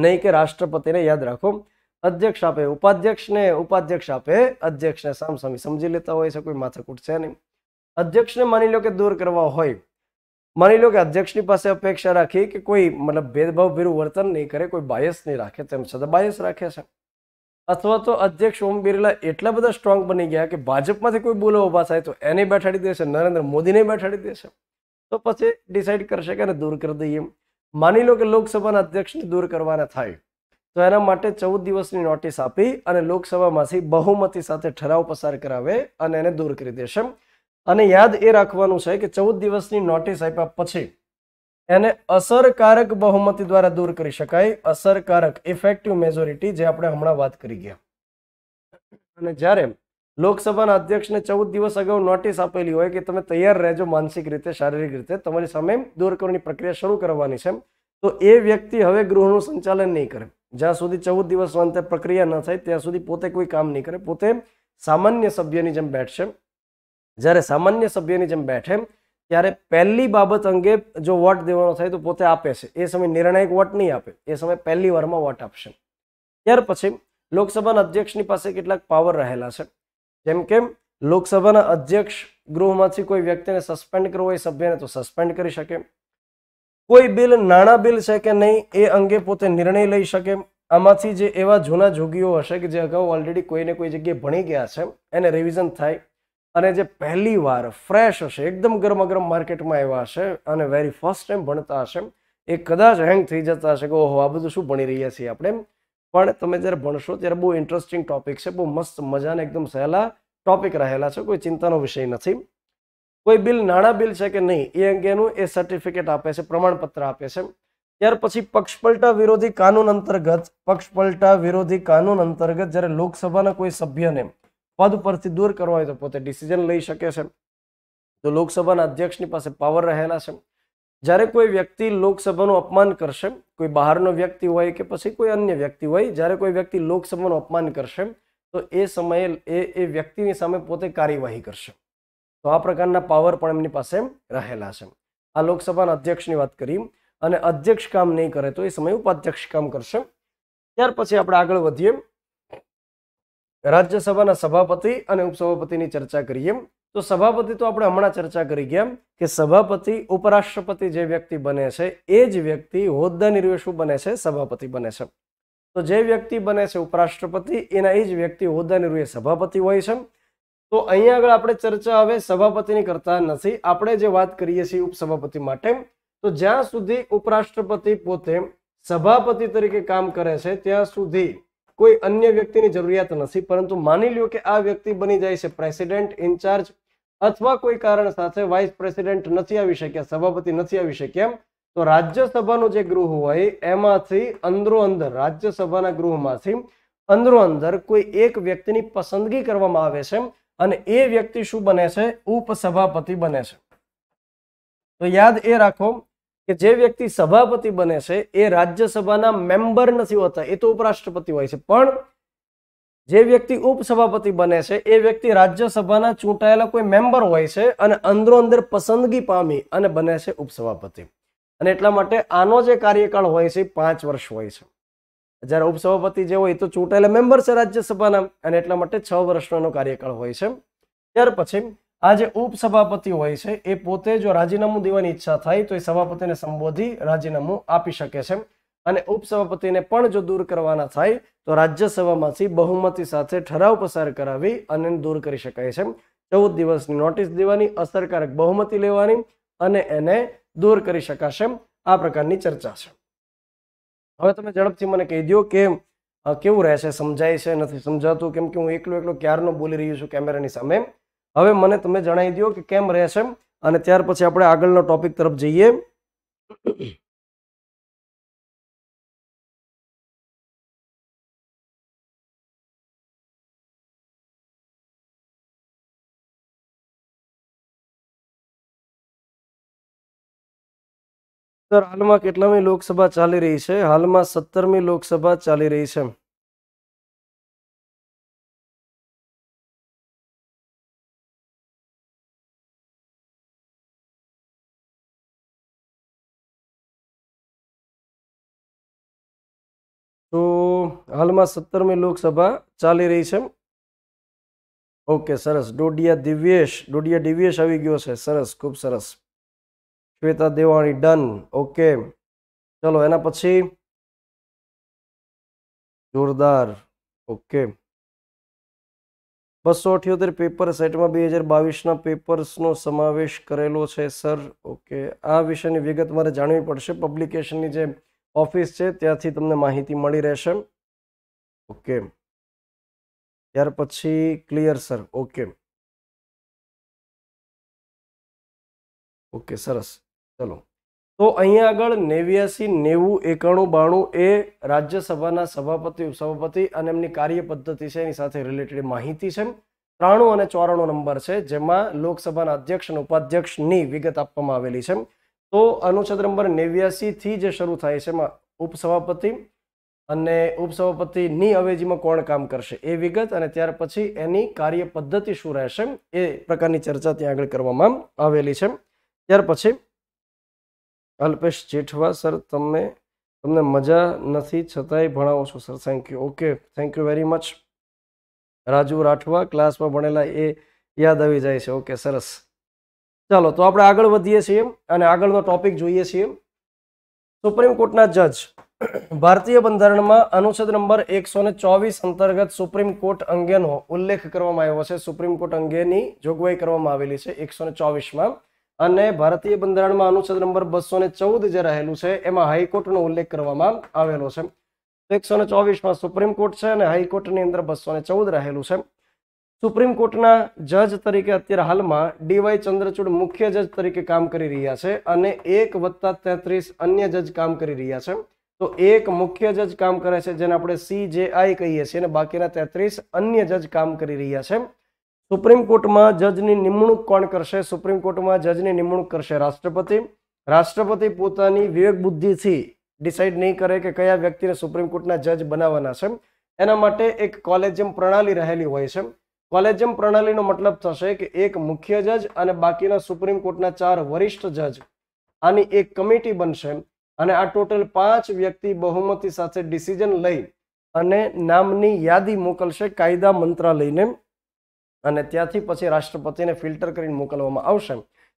નહીં કે રાષ્ટ્રપતિને યાદ રાખો અધ્યક્ષ આપે ઉપાધ્યક્ષને ઉપાધ્યક્ષ આપે અધ્યક્ષને સામસામી સમજી લેતા હોય છે કોઈ માથાકૂટ છે નહીં અધ્યક્ષને માની લો કે દૂર કરવા હોય માની લો કે અધ્યક્ષની પાસે અપેક્ષા રાખી કે કોઈ મતલબ ભેદભાવ ભીરું વર્તન નહીં કરે કોઈ બાયસ નહીં રાખે તેમ છતાં બાયસ રાખે છે અથવા તો અધ્યક્ષ ઓમ બિરલા એટલા બધા સ્ટ્રોંગ બની ગયા કે ભાજપમાંથી કોઈ બોલો ઉભા થાય તો એને બેઠાડી દેશે નરેન્દ્ર મોદીને બેઠાડી દેશે તો પછી ડિસાઇડ કરશે કે દૂર કરી દઈએ માની લો કે લોકસભાના અધ્યક્ષને દૂર કરવાના થાય તો એના માટે ચૌદ દિવસની નોટિસ આપી અને લોકસભામાંથી બહુમતી સાથે ઠરાવ પસાર કરાવે અને એને દૂર કરી દેશે અને યાદ એ રાખવાનું છે કે ચૌદ દિવસની નોટિસ આપ્યા પછી એને અસરકારક બહુમતી દ્વારા દૂર કરી શકાય અસરકારક ઇફેક્ટિવ મેજોરિટી જે આપણે હમણાં વાત કરી ગયા અને જ્યારે લોકસભાના અધ્યક્ષને ચૌદ દિવસ અગાઉ નોટિસ આપેલી હોય કે તમે તૈયાર રહેજો માનસિક રીતે શારીરિક રીતે તમારી સામે દૂર કરવાની પ્રક્રિયા શરૂ કરવાની છે તો એ વ્યક્તિ હવે ગૃહનું સંચાલન નહીં કરે જ્યાં સુધી ચૌદ દિવસ અંતે પ્રક્રિયા ન થાય ત્યાં સુધી પોતે કોઈ કામ નહીં કરે પોતે સામાન્ય સભ્યની જેમ બેઠશે જ્યારે સામાન્ય સભ્યની જેમ બેઠે ત્યારે પહેલી બાબત અંગે જો વોટ દેવાનો થાય તો પોતે આપે છે એ સમયે નિર્ણાયક વોટ નહીં આપે એ સમય પહેલી વારમાં વોટ આપશે ત્યાર પછી લોકસભાના અધ્યક્ષની પાસે કેટલાક પાવર રહેલા છે જેમ કે લોકસભાના અધ્યક્ષ ગૃહમાંથી કોઈ વ્યક્તિને સસ્પેન્ડ કરવો હોય સભ્યને તો સસ્પેન્ડ કરી શકે કોઈ બિલ નાણાં બિલ છે કે નહીં એ અંગે પોતે નિર્ણય લઈ શકે આમાંથી જે એવા જૂના જોગીઓ હશે કે જે અગાઉ ઓલરેડી કોઈને કોઈ જગ્યાએ ભણી ગયા છે એને રિવિઝન થાય અને જે પહેલી વાર ફ્રેશ હશે એકદમ ગરમાગરમ માર્કેટમાં આવ્યા હશે અને વેરી ફર્સ્ટ ટાઈમ ભણતા હશે એ કદાચ હેંગ થઈ જતા હશે કે ઓહો આ બધું શું ભણી રહ્યા છીએ આપણે પણ તમે જ્યારે ભણશો ત્યારે બહુ ઇન્ટરેસ્ટિંગ ટોપિક છે બહુ મસ્ત મજાને એકદમ સહેલા ટોપિક રહેલા છે કોઈ ચિંતાનો વિષય નથી કોઈ બિલ નાણાં બિલ છે કે નહીં એ અંગેનું એ સર્ટિફિકેટ આપે છે પ્રમાણપત્ર આપે છે ત્યાર પછી પક્ષપલટા વિરોધી કાનૂન અંતર્ગત પક્ષપલટા વિરોધી કાનૂન અંતર્ગત જ્યારે લોકસભાના કોઈ સભ્યને પદ પરથી દૂર કરવા હોય તો પોતે ડિસિઝન લઈ શકે છે તો લોકસભાના અધ્યક્ષની પાસે પાવર રહેલા છે જ્યારે કોઈ વ્યક્તિ લોકસભાનું અપમાન કરશે કોઈ બહારનો વ્યક્તિ હોય કે પછી કોઈ અન્ય વ્યક્તિ હોય જ્યારે કોઈ વ્યક્તિ લોકસભાનું અપમાન કરશે તો એ સમયે એ એ વ્યક્તિની સામે પોતે કાર્યવાહી કરશે તો આ પ્રકારના પાવર પણ એમની પાસે રહેલા છે આ લોકસભાના અધ્યક્ષની વાત કરી અને અધ્યક્ષ કામ નહીં કરે તો એ સમયે ઉપાધ્યક્ષ કામ કરશે ત્યાર પછી આપણે આગળ વધીએ રાજ્યસભાના સભાપતિ અને ઉપસભાપતિની ચર્ચા કરીએ તો સભાપતિ તો આપણે હમણાં ચર્ચા કરી ગયા કે સભાપતિ ઉપરાષ્ટ્રપતિ જે વ્યક્તિ બને છે એ જ વ્યક્તિ હોદ્દા નિર્વેશ બને છે સભાપતિ બને છે તો જે વ્યક્તિ બને છે ઉપરાષ્ટ્રપતિ એના એ જ વ્યક્તિ હોદ્દા નિર્વે સભાપતિ હોય છે તો અહીંયા આગળ આપણે ચર્ચા હવે સભાપતિની કરતા નથી આપણે જે વાત કરીએ છીએ ઉપસભાપતિ માટે તો જ્યાં સુધી ઉપરાષ્ટ્રપતિ પોતે સભાપતિ તરીકે કામ કરે છે ત્યાં સુધી કોઈ અન્ય વ્યક્તિની જરૂરિયાત નથી પરંતુ માની લ્યો કે આ વ્યક્તિ બની જાય છે પ્રેસિડેન્ટ ઇન્ચાર્જ અથવા કોઈ કારણ સાથે વાઇસ પ્રેસિડેન્ટ નથી આવી શક્યા સભાપતિ નથી આવી શક્યા તો રાજ્યસભાનું જે ગૃહ હોય એમાંથી અંદરો અંદર રાજ્યસભાના ગૃહમાંથી અંદરો અંદર કોઈ એક વ્યક્તિની પસંદગી કરવામાં આવે છે અને એ વ્યક્તિ શું બને છે ઉપસભાપતિ બને છે તો યાદ એ રાખો કે જે વ્યક્તિ સભાપતિ બને છે એ રાજ્યસભાના મેમ્બર નથી હોતા એ તો ઉપરાષ્ટ્રપતિ હોય છે પણ જે વ્યક્તિ ઉપસભાપતિ બને છે એ વ્યક્તિ રાજ્યસભાના ચૂંટાયેલા કોઈ મેમ્બર હોય છે અને અંદરો અંદર પસંદગી પામી અને બને છે ઉપસભાપતિ અને એટલા માટે આનો જે કાર્યકાળ હોય છે પાંચ વર્ષ હોય છે જ્યારે ઉપસભાપતિ જે હોય તો ચૂંટાયેલા મેમ્બર છે રાજ્યસભાના અને એટલા માટે છ વર્ષનો કાર્યકાળ હોય છે ત્યાર પછી આ જે ઉપસભાપતિ હોય છે એ પોતે જો રાજીનામું દેવાની ઈચ્છા થાય તો એ સભાપતિને સંબોધી રાજીનામું આપી શકે છે અને ઉપસભાપતિને પણ જો દૂર કરવાના થાય તો રાજ્યસભામાંથી બહુમતી સાથે ઠરાવ પસાર કરાવી અને દૂર કરી શકાય છે ચૌદ દિવસની નોટિસ દેવાની અસરકારક બહુમતી લેવાની અને એને દૂર કરી શકાશે આ પ્રકારની ચર્ચા છે હવે તમે ઝડપથી મને કહી દો કે કેવું રહેશે સમજાય છે નથી સમજાતું કેમ કે હું એકલો એકલો ક્યારનો બોલી રહ્યો છું કેમેરાની સામે હવે મને તમે જણાવી દો કે કેમ રહેશે અને ત્યાર પછી આપણે આગળનો ટોપિક તરફ જઈએ સર હાલમાં કેટલામી લોકસભા ચાલી રહી છે હાલમાં સત્તરમી લોકસભા ચાલી રહી છે તો હાલમાં સત્તરમી લોકસભા ચાલી રહી છે ઓકે સરસ ડોડિયા દિવ્યેશ ડોડિયા દિવ્યેશ આવી ગયો છે સરસ ખૂબ સરસ શ્વેતા દેવાણી ડન ઓકે ચલો એના પછી જોરદાર ઓકે બસો અઠ્યોતેર પેપર સેટમાં બે હજાર બાવીસના પેપર્સનો સમાવેશ કરેલો છે સર ઓકે આ વિષયની વિગત મારે જાણવી પડશે પબ્લિકેશનની જે ઓફિસ છે ત્યાંથી તમને માહિતી મળી રહેશે ઓકે ત્યાર પછી ક્લિયર સર ઓકે ઓકે સરસ ચલો તો અહીંયા આગળ નેવ્યાસી નેવું એકાણું બાણું એ રાજ્યસભાના સભાપતિ ઉપસભાપતિ અને એમની કાર્ય પદ્ધતિ છે એની સાથે રિલેટેડ માહિતી છે ત્રાણું અને ચોરાણું નંબર છે જેમાં લોકસભાના અધ્યક્ષ અને ઉપાધ્યક્ષની વિગત આપવામાં આવેલી છે તો અનુચ્છેદ નંબર નેવ્યાસીથી જે શરૂ થાય છે એમાં ઉપસભાપતિ અને ઉપસભાપતિની અવેજીમાં કોણ કામ કરશે એ વિગત અને ત્યાર પછી એની કાર્ય પદ્ધતિ શું રહેશે એ પ્રકારની ચર્ચા ત્યાં આગળ કરવામાં આવેલી છે ત્યાર પછી અલ્પેશ જેઠવા સર તમે તમને મજા નથી છતાંય ભણાવો છો sir thank you okay thank you very much Raju Rathwa ક્લાસમાં ભણેલા એ યાદ આવી જાય છે ઓકે સરસ ચાલો તો આપણે આગળ વધીએ છીએ અને આગળનો ટોપિક જોઈએ છીએ સુપ્રીમ કોર્ટના જજ ભારતીય બંધારણમાં અનુચ્છેદ નંબર એકસો ચોવીસ અંતર્ગત સુપ્રીમ કોર્ટ અંગેનો ઉલ્લેખ કરવામાં આવ્યો છે સુપ્રીમ કોર્ટ અંગેની જોગવાઈ કરવામાં આવેલી છે એકસો ચોવીસમાં અને ભારતીય બંધારણમાં અનુચ્છેદ નંબર બસો ને ચૌદ જે રહેલું છે એમાં હાઈકોર્ટનો ઉલ્લેખ કરવામાં આવેલો છે એકસો ને ચોવીસમાં સુપ્રીમ કોર્ટ છે અને હાઈકોર્ટની અંદર બસો ને ચૌદ રહેલું છે સુપ્રીમ કોર્ટના જજ તરીકે અત્યારે હાલમાં ડીવાય ચંદ્રચૂડ મુખ્ય જજ તરીકે કામ કરી રહ્યા છે અને એક વત્તા તેત્રીસ અન્ય જજ કામ કરી રહ્યા છે તો એક મુખ્ય જજ કામ કરે છે જેને આપણે સીજેઆઈ કહીએ છીએ અને બાકીના તેત્રીસ અન્ય જજ કામ કરી રહ્યા છે સુપ્રીમ કોર્ટમાં જજની નિમણૂક કોણ કરશે સુપ્રીમ કોર્ટમાં જજની નિમણૂક કરશે રાષ્ટ્રપતિ રાષ્ટ્રપતિ પોતાની વિવેક બુદ્ધિથી ડિસાઇડ નહીં કરે કે કયા વ્યક્તિને સુપ્રીમ કોર્ટના જજ બનાવવાના છે એના માટે એક કોલેજિયમ પ્રણાલી રહેલી હોય છે કોલેજિયમ પ્રણાલીનો મતલબ થશે કે એક મુખ્ય જજ અને બાકીના સુપ્રીમ કોર્ટના ચાર વરિષ્ઠ જજ આની એક કમિટી બનશે અને આ ટોટલ પાંચ વ્યક્તિ બહુમતી સાથે ડિસિઝન લઈ અને નામની યાદી મોકલશે કાયદા મંત્રાલયને અને ત્યાંથી પછી રાષ્ટ્રપતિને ફિલ્ટર કરીને મોકલવામાં આવશે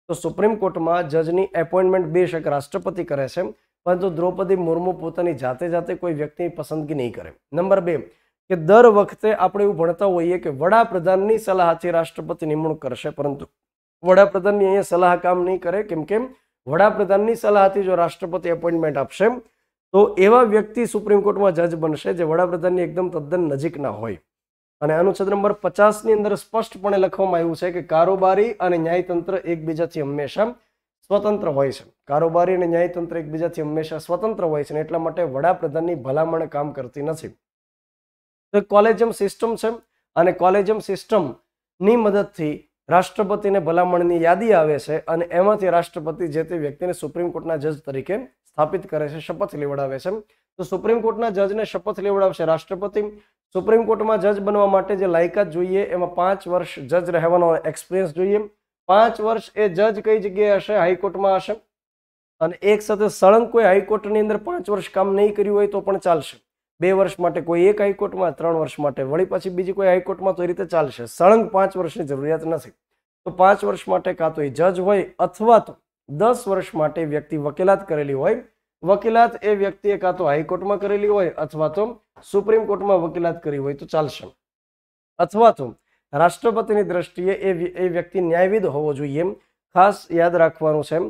તો સુપ્રીમ કોર્ટમાં જજની એપોઇન્ટમેન્ટ બેશક રાષ્ટ્રપતિ કરે છે પરંતુ દ્રૌપદી મુર્મુ પોતાની જાતે જાતે કોઈ વ્યક્તિની પસંદગી નહીં કરે નંબર બે કે દર વખતે આપણે એવું ભણતા હોઈએ કે વડાપ્રધાનની સલાહથી રાષ્ટ્રપતિ નિમણૂક કરશે પરંતુ વડાપ્રધાનની અહીંયા સલાહ કામ નહીં કરે કેમ કેમ વડાપ્રધાનની સલાહથી જો રાષ્ટ્રપતિ એપોઇન્ટમેન્ટ આપશે તો એવા વ્યક્તિ સુપ્રીમ કોર્ટમાં જજ બનશે જે વડાપ્રધાનની એકદમ તદ્દન નજીકના હોય અને અનુચ્છેદ નંબર પચાસની અંદર સ્પષ્ટપણે લખવામાં આવ્યું છે કે કારોબારી અને ન્યાયતંત્ર એકબીજાથી હંમેશા સ્વતંત્ર હોય છે કારોબારી અને ન્યાયતંત્ર એકબીજાથી હંમેશા સ્વતંત્ર હોય છે એટલા માટે વડાપ્રધાનની ભલામણ કામ કરતી નથી તો કોલેજિયમ સિસ્ટમ છે અને કોલેજિયમ સિસ્ટમની મદદથી રાષ્ટ્રપતિને ભલામણની યાદી આવે છે અને એમાંથી રાષ્ટ્રપતિ જે તે વ્યક્તિને સુપ્રીમ કોર્ટના જજ તરીકે સ્થાપિત કરે છે શપથ લેવડાવે છે તો સુપ્રીમ કોર્ટના જજને શપથ લેવડાવશે રાષ્ટ્રપતિ સુપ્રીમ કોર્ટમાં જજ બનવા માટે જે લાયકાત જોઈએ એમાં પાંચ વર્ષ જજ રહેવાનો એક્સપિરિયન્સ જોઈએ પાંચ વર્ષ એ જજ કઈ જગ્યાએ હશે હાઈકોર્ટમાં હશે અને એક સાથે સળંગ કોઈ હાઈકોર્ટની અંદર પાંચ વર્ષ કામ નહીં કર્યું હોય તો પણ ચાલશે બે વર્ષ માટે કોઈ એક હાઈકોર્ટમાં ત્રણ વર્ષ માટે વળી પછી બીજી કોઈ હાઈકોર્ટમાં તો એ રીતે ચાલશે સળંગ પાંચ વર્ષની જરૂરિયાત નથી તો પાંચ વર્ષ માટે કાં તો એ જજ હોય અથવા તો દસ વર્ષ માટે વ્યક્તિ વકીલાત કરેલી હોય વકીલાત એ વ્યક્તિએ કાં તો હાઈકોર્ટમાં કરેલી હોય અથવા તો સુપ્રીમ કોર્ટમાં વકીલાત કરી હોય તો ચાલશે અથવા તો રાષ્ટ્રપતિની દ્રષ્ટિએ એ એ વ્યક્તિ ન્યાયવિદ હોવો જોઈએ ખાસ યાદ રાખવાનું છે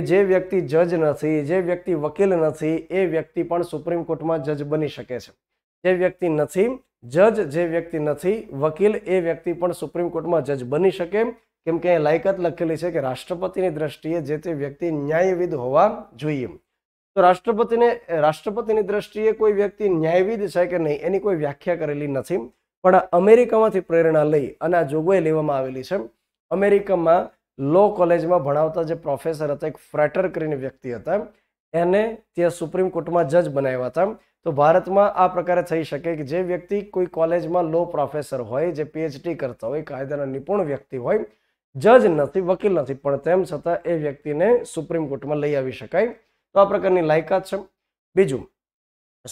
કે જે વ્યક્તિ જજ નથી જે વ્યક્તિ વકીલ નથી એ વ્યક્તિ પણ સુપ્રીમ કોર્ટમાં જજ બની શકે છે જે વ્યક્તિ નથી જજ જે વ્યક્તિ નથી વકીલ એ વ્યક્તિ પણ સુપ્રીમ કોર્ટમાં જજ બની શકે કેમ કે લાયકાત લખેલી છે કે રાષ્ટ્રપતિની દ્રષ્ટિએ જે તે વ્યક્તિ ન્યાયવિદ હોવા જોઈએ તો રાષ્ટ્રપતિને રાષ્ટ્રપતિની દ્રષ્ટિએ કોઈ વ્યક્તિ ન્યાયવિદ છે કે નહીં એની કોઈ વ્યાખ્યા કરેલી નથી પણ અમેરિકામાંથી પ્રેરણા લઈ અને આ જોગવાઈ લેવામાં આવેલી છે અમેરિકામાં લો કોલેજમાં ભણાવતા જે પ્રોફેસર હતા એક ફ્રેટર કરીને વ્યક્તિ હતા એને ત્યાં સુપ્રીમ કોર્ટમાં જજ બનાવ્યા હતા તો ભારતમાં આ પ્રકારે થઈ શકે કે જે વ્યક્તિ કોઈ કોલેજમાં લો પ્રોફેસર હોય જે પીએચડી કરતા હોય કાયદાના નિપુણ વ્યક્તિ હોય જજ નથી વકીલ નથી પણ તેમ છતાં એ વ્યક્તિને સુપ્રીમ કોર્ટમાં લઈ આવી શકાય તો આ પ્રકારની લાયકાત છે બીજું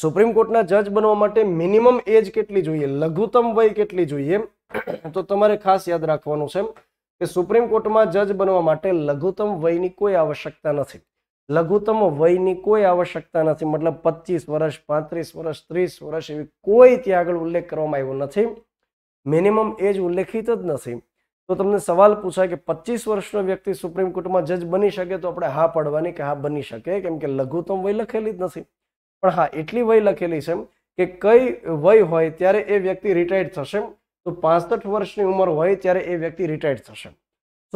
સુપ્રીમ કોર્ટના જજ બનવા માટે મિનિમમ એજ કેટલી જોઈએ લઘુત્તમ વય કેટલી જોઈએ તો તમારે ખાસ યાદ રાખવાનું છે કે સુપ્રીમ કોર્ટમાં જજ બનવા માટે લઘુત્તમ વયની કોઈ આવશ્યકતા નથી લઘુત્તમ વયની કોઈ આવશ્યકતા નથી મતલબ પચીસ વર્ષ પાંત્રીસ વર્ષ ત્રીસ વર્ષ એવી કોઈ ત્યાં આગળ ઉલ્લેખ કરવામાં આવ્યો નથી મિનિમમ એજ ઉલ્લેખિત જ નથી તો તમને સવાલ પૂછાય કે પચીસ વર્ષનો વ્યક્તિ સુપ્રીમ કોર્ટમાં જજ બની શકે તો આપણે હા પડવાની કે હા બની શકે કેમ કે લઘુત્તમ વય લખેલી જ નથી પણ હા એટલી વય લખેલી છે કે કઈ વય હોય ત્યારે એ વ્યક્તિ રિટાયર્ડ થશે તો પાંસઠ વર્ષની ઉંમર હોય ત્યારે એ વ્યક્તિ રિટાયર્ડ થશે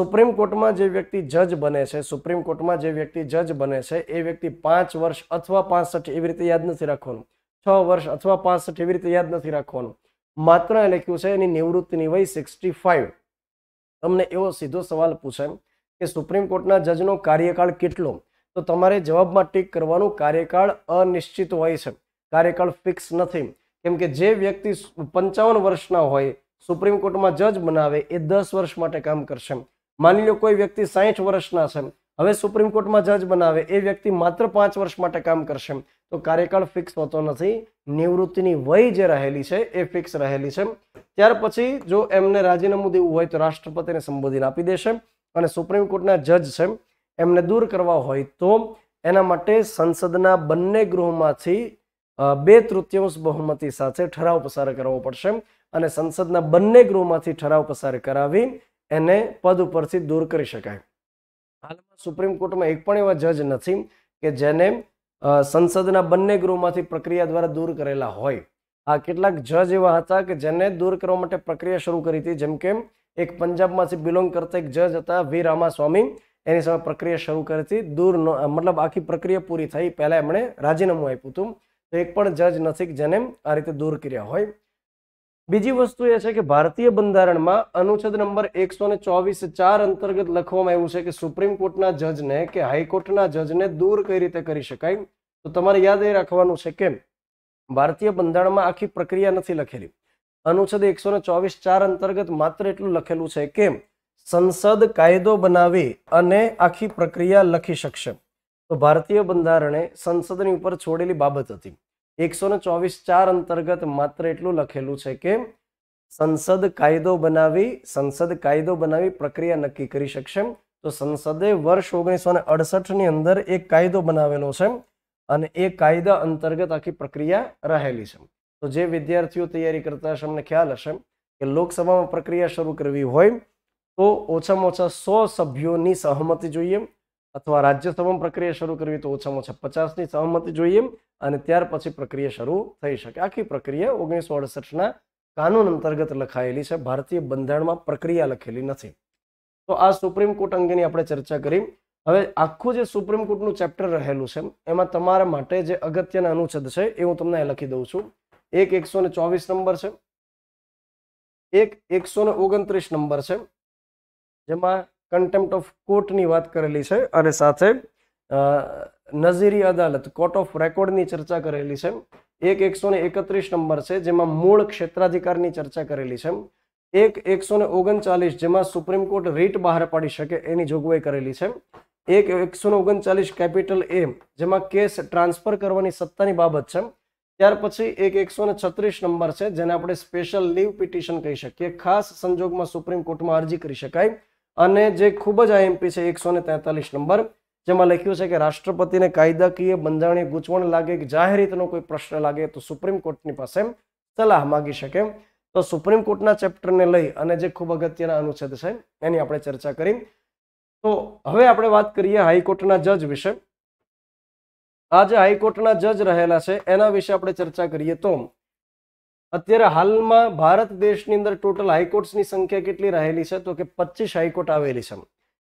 સુપ્રીમ કોર્ટમાં જે વ્યક્તિ જજ બને છે સુપ્રીમ કોર્ટમાં જે વ્યક્તિ જજ બને છે એ વ્યક્તિ પાંચ વર્ષ અથવા પાંસઠ એવી રીતે યાદ નથી રાખવાનું છ વર્ષ અથવા પાંસઠ એવી રીતે યાદ નથી રાખવાનું માત્ર લખ્યું છે એની નિવૃત્તિની વય સિક્સટી ફાઇવ તમને એવો સીધો સવાલ પૂછાય કે સુપ્રીમ કોર્ટના જજનો કાર્યકાળ કેટલો તો તમારે જવાબમાં ટીક કરવાનું કાર્યકાળ અનિશ્ચિત હોય છે કાર્યકાળ ફિક્સ નથી કેમ કે જે વ્યક્તિ પંચાવન વર્ષના હોય સુપ્રીમ કોર્ટમાં જજ બનાવે એ દસ વર્ષ માટે કામ કરશે માની લો કોઈ વ્યક્તિ સાહીઠ વર્ષના છે હવે સુપ્રીમ કોર્ટમાં જજ બનાવે એ વ્યક્તિ માત્ર પાંચ વર્ષ માટે કામ કરશે તો કાર્યકાળ ફિક્સ હોતો નથી નિવૃત્તિની વય જે રહેલી છે એ ફિક્સ રહેલી છે ત્યાર પછી જો એમને રાજીનામું દેવું હોય તો રાષ્ટ્રપતિને સંબોધન આપી દેશે અને સુપ્રીમ કોર્ટના જજ છે એમને દૂર કરવા હોય તો એના માટે સંસદના બંને ગૃહમાંથી બે તૃતીયાંશ બહુમતી સાથે ઠરાવ પસાર કરવો પડશે અને સંસદના બંને ગૃહમાંથી ઠરાવ પસાર કરાવી એને પદ ઉપરથી દૂર કરી શકાય હાલમાં સુપ્રીમ કોર્ટમાં એક પણ એવા જજ નથી કે જેને સંસદના બંને ગૃહમાંથી પ્રક્રિયા દ્વારા દૂર કરેલા હોય આ કેટલાક જજ એવા હતા કે જેને દૂર કરવા માટે પ્રક્રિયા શરૂ કરી હતી જેમ કે એક પંજાબમાંથી બિલોંગ કરતા એક જજ હતા વી રામાસ્વામી એની સામે પ્રક્રિયા શરૂ કરી હતી દૂર મતલબ આખી પ્રક્રિયા પૂરી થઈ પહેલાં એમણે રાજીનામું આપ્યું હતું તો એક પણ જજ નથી કે જેને આ રીતે દૂર કર્યા હોય બીજી વસ્તુ એ છે કે ભારતીય બંધારણમાં અનુચ્છેદ નંબર એકસો ને ચોવીસ ચાર અંતર્ગત લખવામાં આવ્યું છે કે સુપ્રીમ કોર્ટના જજને કે હાઈકોર્ટના જજને દૂર કઈ રીતે કરી શકાય તો તમારે યાદ એ રાખવાનું છે કે ભારતીય બંધારણમાં આખી પ્રક્રિયા નથી લખેલી અનુચ્છેદ એકસો ને ચોવીસ ચાર અંતર્ગત માત્ર એટલું લખેલું છે કે સંસદ કાયદો બનાવી અને આખી પ્રક્રિયા લખી શકશે તો ભારતીય બંધારણે સંસદની ઉપર છોડેલી બાબત હતી એકસો ચોવીસ ચાર અંતર્ગત માત્ર એટલું લખેલું છે કે સંસદ કાયદો બનાવી સંસદ કાયદો બનાવી પ્રક્રિયા નક્કી કરી શકશે તો સંસદે વર્ષ ઓગણીસો ને અડસઠની અંદર એક કાયદો બનાવેલો છે અને એ કાયદા અંતર્ગત આખી પ્રક્રિયા રહેલી છે તો જે વિદ્યાર્થીઓ તૈયારી કરતા હશે અમને ખ્યાલ હશે કે લોકસભામાં પ્રક્રિયા શરૂ કરવી હોય તો ઓછામાં ઓછા સો સભ્યોની સહમતી જોઈએ અથવા રાજ્યસભામાં પ્રક્રિયા શરૂ કરવી તો ઓછામાં ઓછા પચાસની સહમતિ જોઈએ અને ત્યાર પછી પ્રક્રિયા શરૂ થઈ શકે આખી પ્રક્રિયા ઓગણીસો અડસઠના કાનૂન અંતર્ગત લખાયેલી છે ભારતીય બંધારણમાં પ્રક્રિયા લખેલી નથી તો આ સુપ્રીમ કોર્ટ અંગેની આપણે ચર્ચા કરી હવે આખું જે સુપ્રીમ કોર્ટનું ચેપ્ટર રહેલું છે એમાં તમારા માટે જે અગત્યના અનુચ્છેદ છે એ હું તમને લખી દઉં છું એક એકસો ચોવીસ નંબર છે એક એકસો ઓગણત્રીસ નંબર છે જેમાં કન્ટેમ્પ્ટ ઓફ કોર્ટની વાત કરેલી છે અને સાથે નઝીરી અદાલત કોર્ટ ઓફ રેકોર્ડની ચર્ચા કરેલી છે એક એકસો એકત્રીસ નંબર છે જેમાં મૂળ ક્ષેત્રાધિકારની ચર્ચા કરેલી છે એક એકસો ઓગણચાલીસ જેમાં સુપ્રીમ કોર્ટ રીટ બહાર પાડી શકે એની જોગવાઈ કરેલી છે એક એકસો ઓગણચાલીસ કેપિટલ એ જેમાં કેસ ટ્રાન્સફર કરવાની સત્તાની બાબત છે ત્યાર પછી એક એકસો ને છત્રીસ નંબર છે જેને આપણે સ્પેશિયલ લીવ પિટિશન કહી શકીએ ખાસ સંજોગમાં સુપ્રીમ કોર્ટમાં અરજી કરી શકાય અને જે ખૂબ જ આઈએમપી છે એકસો ને તેતાલીસ નંબર જેમાં લખ્યું છે કે રાષ્ટ્રપતિને કાયદાકીય બંધારણીય ગૂંચવણ લાગે કે જાહેર કોઈ પ્રશ્ન લાગે તો સુપ્રીમ કોર્ટની પાસે સલાહ માગી શકે તો સુપ્રીમ કોર્ટના ચેપ્ટરને લઈ અને જે ખૂબ અગત્યના અનુચ્છેદ છે એની આપણે ચર્ચા કરી તો હવે આપણે વાત કરીએ હાઈકોર્ટના જજ વિશે આ જે હાઈકોર્ટના જજ રહેલા છે એના વિશે આપણે ચર્ચા કરીએ તો અત્યારે હાલમાં ભારત દેશની અંદર ટોટલ હાઈકોર્ટ્સની સંખ્યા કેટલી રહેલી છે તો કે પચીસ હાઈકોર્ટ આવેલી છે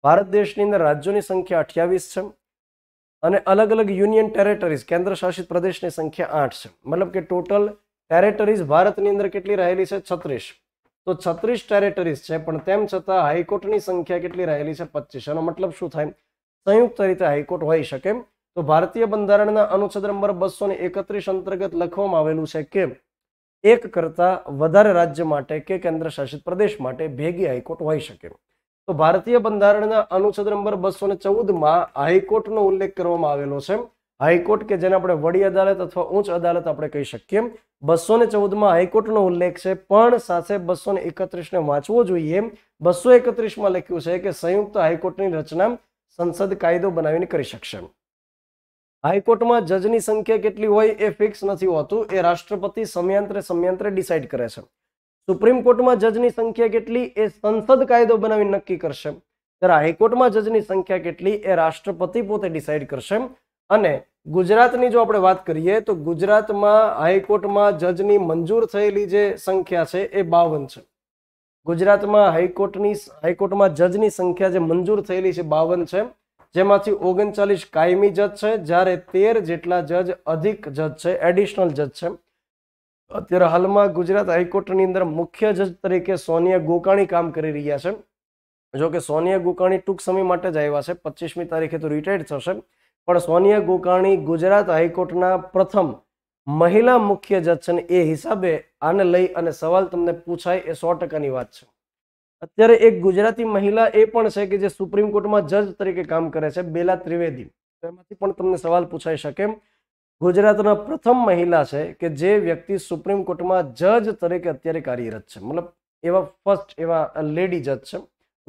ભારત દેશની અંદર રાજ્યોની સંખ્યા અઠ્યાવીસ છે અને અલગ અલગ યુનિયન ટેરેટરીઝ કેન્દ્ર શાસિત પ્રદેશની સંખ્યા આઠ છે મતલબ કે ટોટલ ટેરેટરીઝ ભારતની અંદર કેટલી રહેલી છે છત્રીસ તો છત્રીસ ટેરેટરીઝ છે પણ તેમ છતાં હાઈકોર્ટની સંખ્યા કેટલી રહેલી છે પચીસ એનો મતલબ શું થાય સંયુક્ત રીતે હાઈકોર્ટ હોઈ શકે તો ભારતીય બંધારણના અનુચ્છેદ નંબર બસો એકત્રીસ અંતર્ગત લખવામાં આવેલું છે કે એક કરતાં વધારે રાજ્ય માટે કે કેન્દ્ર શાસિત પ્રદેશ માટે ભેગી હાઈકોર્ટ હોઈ શકે તો ભારતીય બંધારણના અનુચ્છેદ નંબર બસો ને ચૌદમાં હાઈકોર્ટનો ઉલ્લેખ કરવામાં આવેલો છે હાઈકોર્ટ કે જેને આપણે વડી અદાલત અથવા ઉચ્ચ અદાલત આપણે કહી શકીએ બસો ને ચૌદમાં હાઈકોર્ટનો ઉલ્લેખ છે પણ સાથે બસો ને એકત્રીસને વાંચવો જોઈએ બસો એકત્રીસમાં લખ્યું છે કે સંયુક્ત હાઈકોર્ટની રચના સંસદ કાયદો બનાવીને કરી શકશે હાઈકોર્ટમાં જજની સંખ્યા કેટલી હોય એ ફિક્સ નથી હોતું એ રાષ્ટ્રપતિ સમયાંતરે સમયાંતરે ડિસાઇડ કરે છે સુપ્રીમ કોર્ટમાં જજની સંખ્યા કેટલી એ સંસદ કાયદો બનાવી નક્કી કરશે ત્યારે હાઈકોર્ટમાં જજની સંખ્યા કેટલી એ રાષ્ટ્રપતિ પોતે ડિસાઇડ કરશે અને ગુજરાતની જો આપણે વાત કરીએ તો ગુજરાતમાં હાઈકોર્ટમાં જજની મંજૂર થયેલી જે સંખ્યા છે એ બાવન છે ગુજરાતમાં હાઈકોર્ટની હાઈકોર્ટમાં જજની સંખ્યા જે મંજૂર થયેલી છે બાવન છે જેમાંથી ઓગણચાલીસ કાયમી જજ છે જ્યારે તેર જેટલા જજ અધિક જજ છે એડિશનલ જજ છે અત્યારે હાલમાં ગુજરાત હાઈકોર્ટની અંદર મુખ્ય જજ તરીકે સોનિયા ગોકાણી કામ કરી રહ્યા છે જો કે સોનિયા ગોકાણી ટૂંક સમય માટે જ આવ્યા છે પચીસમી તારીખે તો રિટાયર્ડ થશે પણ સોનિયા ગોકાણી ગુજરાત હાઈકોર્ટના પ્રથમ મહિલા મુખ્ય જજ છે ને એ હિસાબે આને લઈ અને સવાલ તમને પૂછાય એ સો ટકાની વાત છે અત્યારે એક ગુજરાતી મહિલા એ પણ છે કે જે સુપ્રીમ કોર્ટમાં જજ તરીકે કામ કરે છે બેલા ત્રિવેદી એમાંથી પણ તમને સવાલ પૂછાઈ શકે ગુજરાતના પ્રથમ મહિલા છે કે જે વ્યક્તિ સુપ્રીમ કોર્ટમાં જજ તરીકે અત્યારે કાર્યરત છે મતલબ એવા ફર્સ્ટ એવા લેડી જજ છે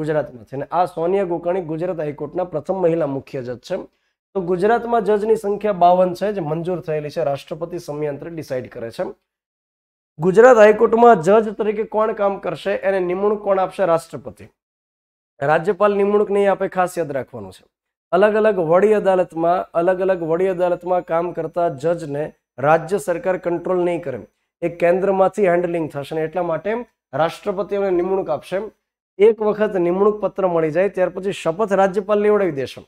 ગુજરાતમાંથી અને આ સોનિયા ગોકાણી ગુજરાત હાઈકોર્ટના પ્રથમ મહિલા મુખ્ય જજ છે તો ગુજરાતમાં જજની સંખ્યા બાવન છે જે મંજૂર થયેલી છે રાષ્ટ્રપતિ સમયાંતરે ડિસાઇડ કરે છે ગુજરાત હાઈકોર્ટમાં જજ તરીકે કોણ કામ કરશે એને નિમણૂક કોણ આપશે રાષ્ટ્રપતિ રાજ્યપાલ નિમણૂક નહીં આપે ખાસ યાદ રાખવાનું છે અલગ અલગ વડી અદાલતમાં અલગ અલગ વડી અદાલતમાં કામ કરતા જજને રાજ્ય સરકાર કંટ્રોલ નહીં કરે એ કેન્દ્રમાંથી હેન્ડલિંગ થશે ને એટલા માટે રાષ્ટ્રપતિ એમને નિમણૂક આપશે એક વખત નિમણૂક પત્ર મળી જાય ત્યાર પછી શપથ રાજ્યપાલ લેવડાવી દેશે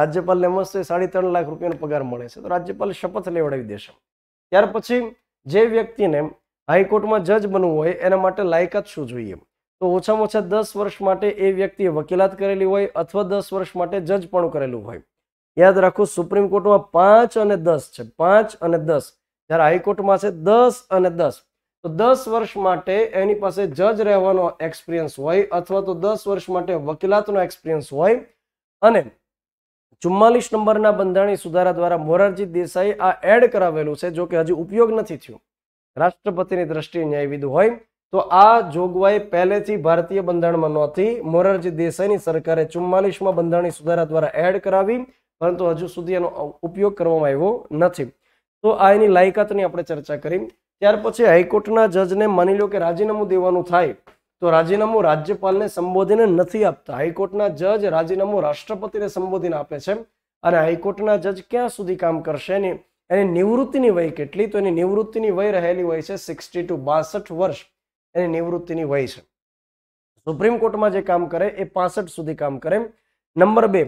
રાજ્યપાલ મસ્ત સાડી ત્રણ લાખ રૂપિયાનો પગાર મળે છે તો રાજ્યપાલ શપથ લેવડાવી દેશે ત્યાર પછી જે વ્યક્તિને હાઈકોર્ટમાં જજ બનવું હોય એના માટે લાયકાત શું જોઈએ તો ઓછામાં ઓછા દસ વર્ષ માટે એ વ્યક્તિએ વકીલાત કરેલી હોય અથવા દસ વર્ષ માટે જજ પણ કરેલું હોય યાદ રાખો સુપ્રીમ કોર્ટમાં પાંચ અને દસ છે પાંચ અને દસ જ્યારે હાઈકોર્ટમાં છે દસ અને દસ તો દસ વર્ષ માટે એની પાસે જજ રહેવાનો એક્સપિરિયન્સ હોય અથવા તો દસ વર્ષ માટે વકીલાતનો એક્સપિરિયન્સ હોય અને ચુમ્માલીસ નંબરના બંધારણીય સુધારા દ્વારા મોરારજી દેસાઈ આ એડ કરાવેલું છે જો કે હજી ઉપયોગ નથી થયું રાષ્ટ્રપતિની દ્રષ્ટિએ ન્યાયવિદ હોય તો આ જોગવાઈ પહેલેથી ભારતીય બંધારણમાં નહોતી મોરારજી દેસાઈની સરકારે ચુમ્માલીસમાં બંધારણની સુધારા દ્વારા એડ કરાવી પરંતુ હજુ સુધી એનો ઉપયોગ કરવામાં આવ્યો નથી તો આ એની લાયકાતની આપણે ચર્ચા કરી ત્યાર પછી હાઈકોર્ટના જજને માની લો કે રાજીનામું દેવાનું થાય તો રાજીનામું રાજ્યપાલને સંબોધીને નથી આપતા હાઈકોર્ટના જજ રાજીનામું રાષ્ટ્રપતિને સંબોધીને આપે છે અને હાઈકોર્ટના જજ ક્યાં સુધી કામ કરશે નહીં એની નિવૃત્તિની વય કેટલી તો એની નિવૃત્તિની વય રહેલી હોય છે સિક્સટી ટુ બાસઠ વર્ષ એની નિવૃત્તિની વય છે સુપ્રીમ કોર્ટમાં જે કામ કરે એ પાસઠ સુધી કામ કરે નંબર બે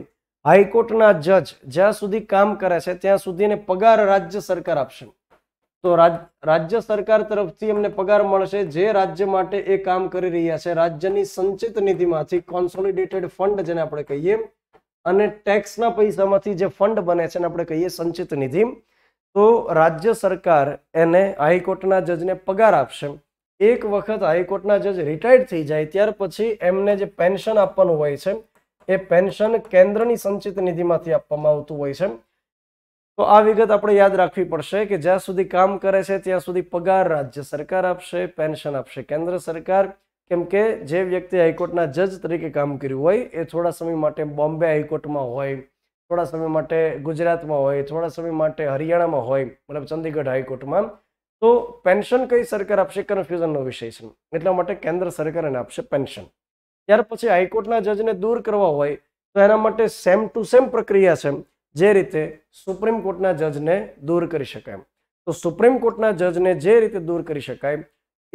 હાઈકોર્ટના જજ જ્યાં સુધી કામ કરે છે ત્યાં સુધી એને પગાર રાજ્ય સરકાર આપશે તો રાજ્ય સરકાર તરફથી એમને પગાર મળશે જે રાજ્ય માટે એ કામ કરી રહ્યા છે રાજ્યની સંચિત નિધિમાંથી કોન્સોલિડેટેડ ફંડ જેને આપણે કહીએ અને ટેક્સના પૈસામાંથી જે ફંડ બને છે એને આપણે કહીએ સંચિત નિધિ તો રાજ્ય સરકાર એને હાઈકોર્ટના જજને પગાર આપશે એક વખત હાઈકોર્ટના જજ રિટાયર્ડ થઈ જાય ત્યાર પછી એમને જે પેન્શન આપવાનું હોય છે એ પેન્શન કેન્દ્રની સંચિત નિધિમાંથી આપવામાં આવતું હોય છે તો આ વિગત આપણે યાદ રાખવી પડશે કે જ્યાં સુધી કામ કરે છે ત્યાં સુધી પગાર રાજ્ય સરકાર આપશે પેન્શન આપશે કેન્દ્ર સરકાર કેમ કે જે વ્યક્તિ હાઈકોર્ટના જજ તરીકે કામ કર્યું હોય એ થોડા સમય માટે બોમ્બે હાઈકોર્ટમાં હોય થોડા સમય માટે ગુજરાતમાં હોય થોડા સમય માટે હરિયાણામાં હોય મતલબ ચંદીગઢ હાઈકોર્ટમાં તો પેન્શન કઈ સરકાર આપશે કન્ફ્યુઝનનો વિષય છે એટલા માટે કેન્દ્ર સરકાર એને આપશે પેન્શન ત્યાર પછી હાઈકોર્ટના જજને દૂર કરવા હોય તો એના માટે સેમ ટુ સેમ પ્રક્રિયા છે જે રીતે સુપ્રીમ કોર્ટના જજને દૂર કરી શકાય તો સુપ્રીમ કોર્ટના જજને જે રીતે દૂર કરી શકાય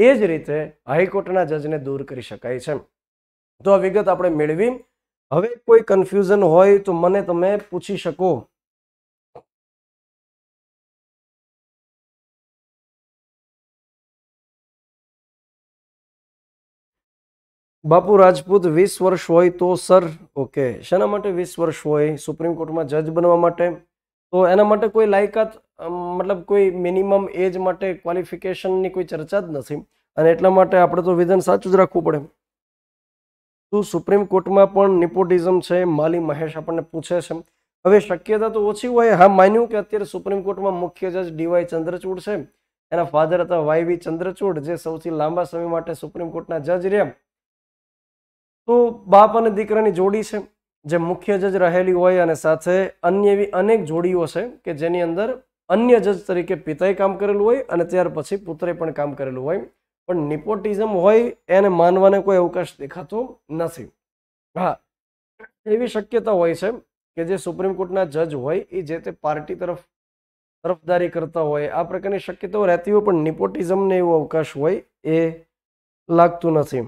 એ જ રીતે હાઈકોર્ટના જજને દૂર કરી શકાય છે તો આ વિગત આપણે મેળવી હવે કોઈ કન્ફ્યુઝન હોય તો મને તમે પૂછી શકો બાપુ રાજપૂત વીસ વર્ષ હોય તો સર ઓકે શેના માટે વીસ વર્ષ હોય સુપ્રીમ કોર્ટમાં જજ બનવા માટે તો એના માટે કોઈ લાયકાત મતલબ કોઈ મિનિમમ એજ માટે ક્વોલિફિકેશનની કોઈ ચર્ચા જ નથી અને એટલા માટે આપણે તો વિધાન સાચું જ રાખવું પડે શું સુપ્રીમ કોર્ટમાં પણ નિપોટિઝમ છે માલી મહેશ આપણને પૂછે છે હવે શક્યતા તો ઓછી હોય હા માન્યું કે અત્યારે સુપ્રીમ કોર્ટમાં મુખ્ય જજ ડીવાય ચંદ્રચૂડ છે એના ફાધર હતા વાયવી ચંદ્રચૂડ જે સૌથી લાંબા સમય માટે સુપ્રીમ કોર્ટના જજ રહ્યા તો બાપ અને દીકરાની જોડી છે જે મુખ્ય જજ રહેલી હોય અને સાથે અન્ય એવી અનેક જોડીઓ છે કે જેની અંદર અન્ય જજ તરીકે પિતાએ કામ કરેલું હોય અને ત્યાર પછી પુત્રે પણ કામ કરેલું હોય પણ નિપોટિઝમ હોય એને માનવાને કોઈ અવકાશ દેખાતો નથી હા એવી શક્યતા હોય છે કે જે સુપ્રીમ કોર્ટના જજ હોય એ જે તે પાર્ટી તરફ તરફદારી કરતા હોય આ પ્રકારની શક્યતાઓ રહેતી હોય પણ નિપોટિઝમને એવો અવકાશ હોય એ લાગતું નથી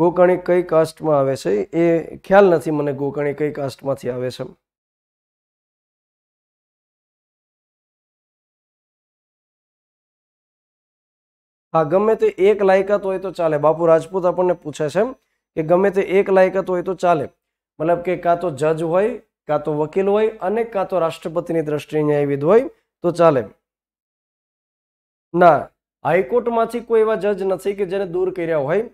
ગોકર્ણી કઈ કાસ્ટમાં આવે છે એ ખ્યાલ નથી મને ગોકર્ણી કઈ કાસ્ટમાંથી આવે છે હા ગમે તે એક લાયકાત હોય તો ચાલે બાપુ રાજપૂત આપણને પૂછે છે કે ગમે તે એક લાયકાત હોય તો ચાલે મતલબ કે કાં તો જજ હોય કાં તો વકીલ હોય અને કાં તો રાષ્ટ્રપતિની દ્રષ્ટિએ ન્યાયવિદ હોય તો ચાલે ના હાઈકોર્ટમાંથી કોઈ એવા જજ નથી કે જેને દૂર કર્યા હોય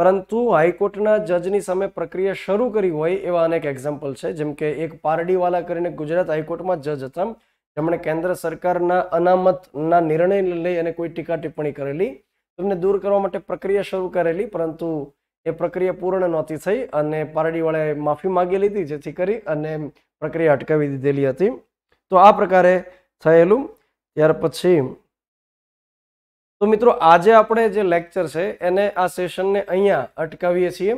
પરંતુ હાઈકોર્ટના જજની સામે પ્રક્રિયા શરૂ કરી હોય એવા અનેક એક્ઝામ્પલ છે જેમ કે એક પારડીવાલા કરીને ગુજરાત હાઈકોર્ટમાં જજ હતા તેમણે કેન્દ્ર સરકારના અનામતના નિર્ણય લઈ અને કોઈ ટીકા ટિપ્પણી કરેલી તેમને દૂર કરવા માટે પ્રક્રિયા શરૂ કરેલી પરંતુ એ પ્રક્રિયા પૂર્ણ નહોતી થઈ અને પારડીવાળાએ માફી માગી લીધી જેથી કરી અને પ્રક્રિયા અટકાવી દીધેલી હતી તો આ પ્રકારે થયેલું ત્યાર પછી તો મિત્રો આજે આપણે જે લેક્ચર છે એને આ સેશનને અહીંયા અટકાવીએ છીએ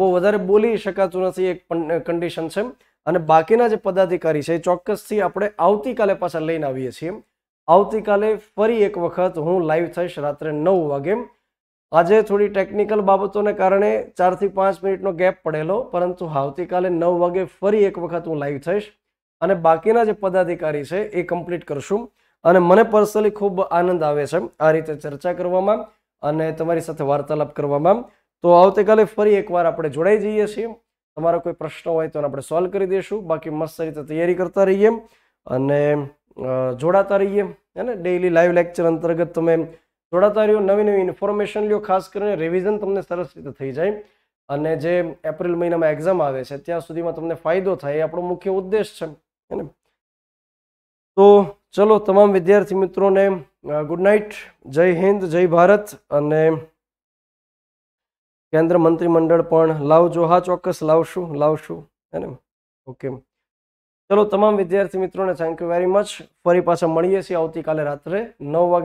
બહુ વધારે બોલી શકાતું નથી એક કન્ડિશન છે અને બાકીના જે પદાધિકારી છે એ ચોક્કસથી આપણે આવતીકાલે પાછા લઈને આવીએ છીએ આવતીકાલે ફરી એક વખત હું લાઈવ થઈશ રાત્રે નવ વાગે આજે થોડી ટેકનિકલ બાબતોને કારણે ચારથી પાંચ મિનિટનો ગેપ પડેલો પરંતુ આવતીકાલે નવ વાગે ફરી એક વખત હું લાઈવ થઈશ અને બાકીના જે પદાધિકારી છે એ કમ્પ્લીટ કરશું અને મને પર્સનલી ખૂબ આનંદ આવે છે આ રીતે ચર્ચા કરવામાં અને તમારી સાથે વાર્તાલાપ કરવામાં તો આવતીકાલે ફરી એકવાર આપણે જોડાઈ જઈએ છીએ તમારા કોઈ પ્રશ્ન હોય તો આપણે સોલ્વ કરી દઈશું બાકી મસ્ત રીતે તૈયારી કરતા રહીએ અને જોડાતા રહીએ અને ડેઇલી લાઈવ લેક્ચર અંતર્ગત તમે જોડાતા રહ્યો નવી નવી ઇન્ફોર્મેશન લ્યો ખાસ કરીને રિવિઝન તમને સરસ રીતે થઈ જાય અને જે એપ્રિલ મહિનામાં એક્ઝામ આવે છે ત્યાં સુધીમાં તમને ફાયદો થાય એ આપણો મુખ્ય ઉદ્દેશ છે ને તો ચલો તમામ વિદ્યાર્થી મિત્રોને ગુડ નાઇટ જય હિન્દ જય ભારત અને કેન્દ્ર મંત્રીમંડળ પણ લાવજો હા ચોક્કસ લાવશું લાવશું હે ને ઓકે ચલો તમામ વિદ્યાર્થી મિત્રોને થેન્ક યુ વેરી મચ ફરી પાછા મળીએ છીએ આવતીકાલે રાત્રે નવ વાગે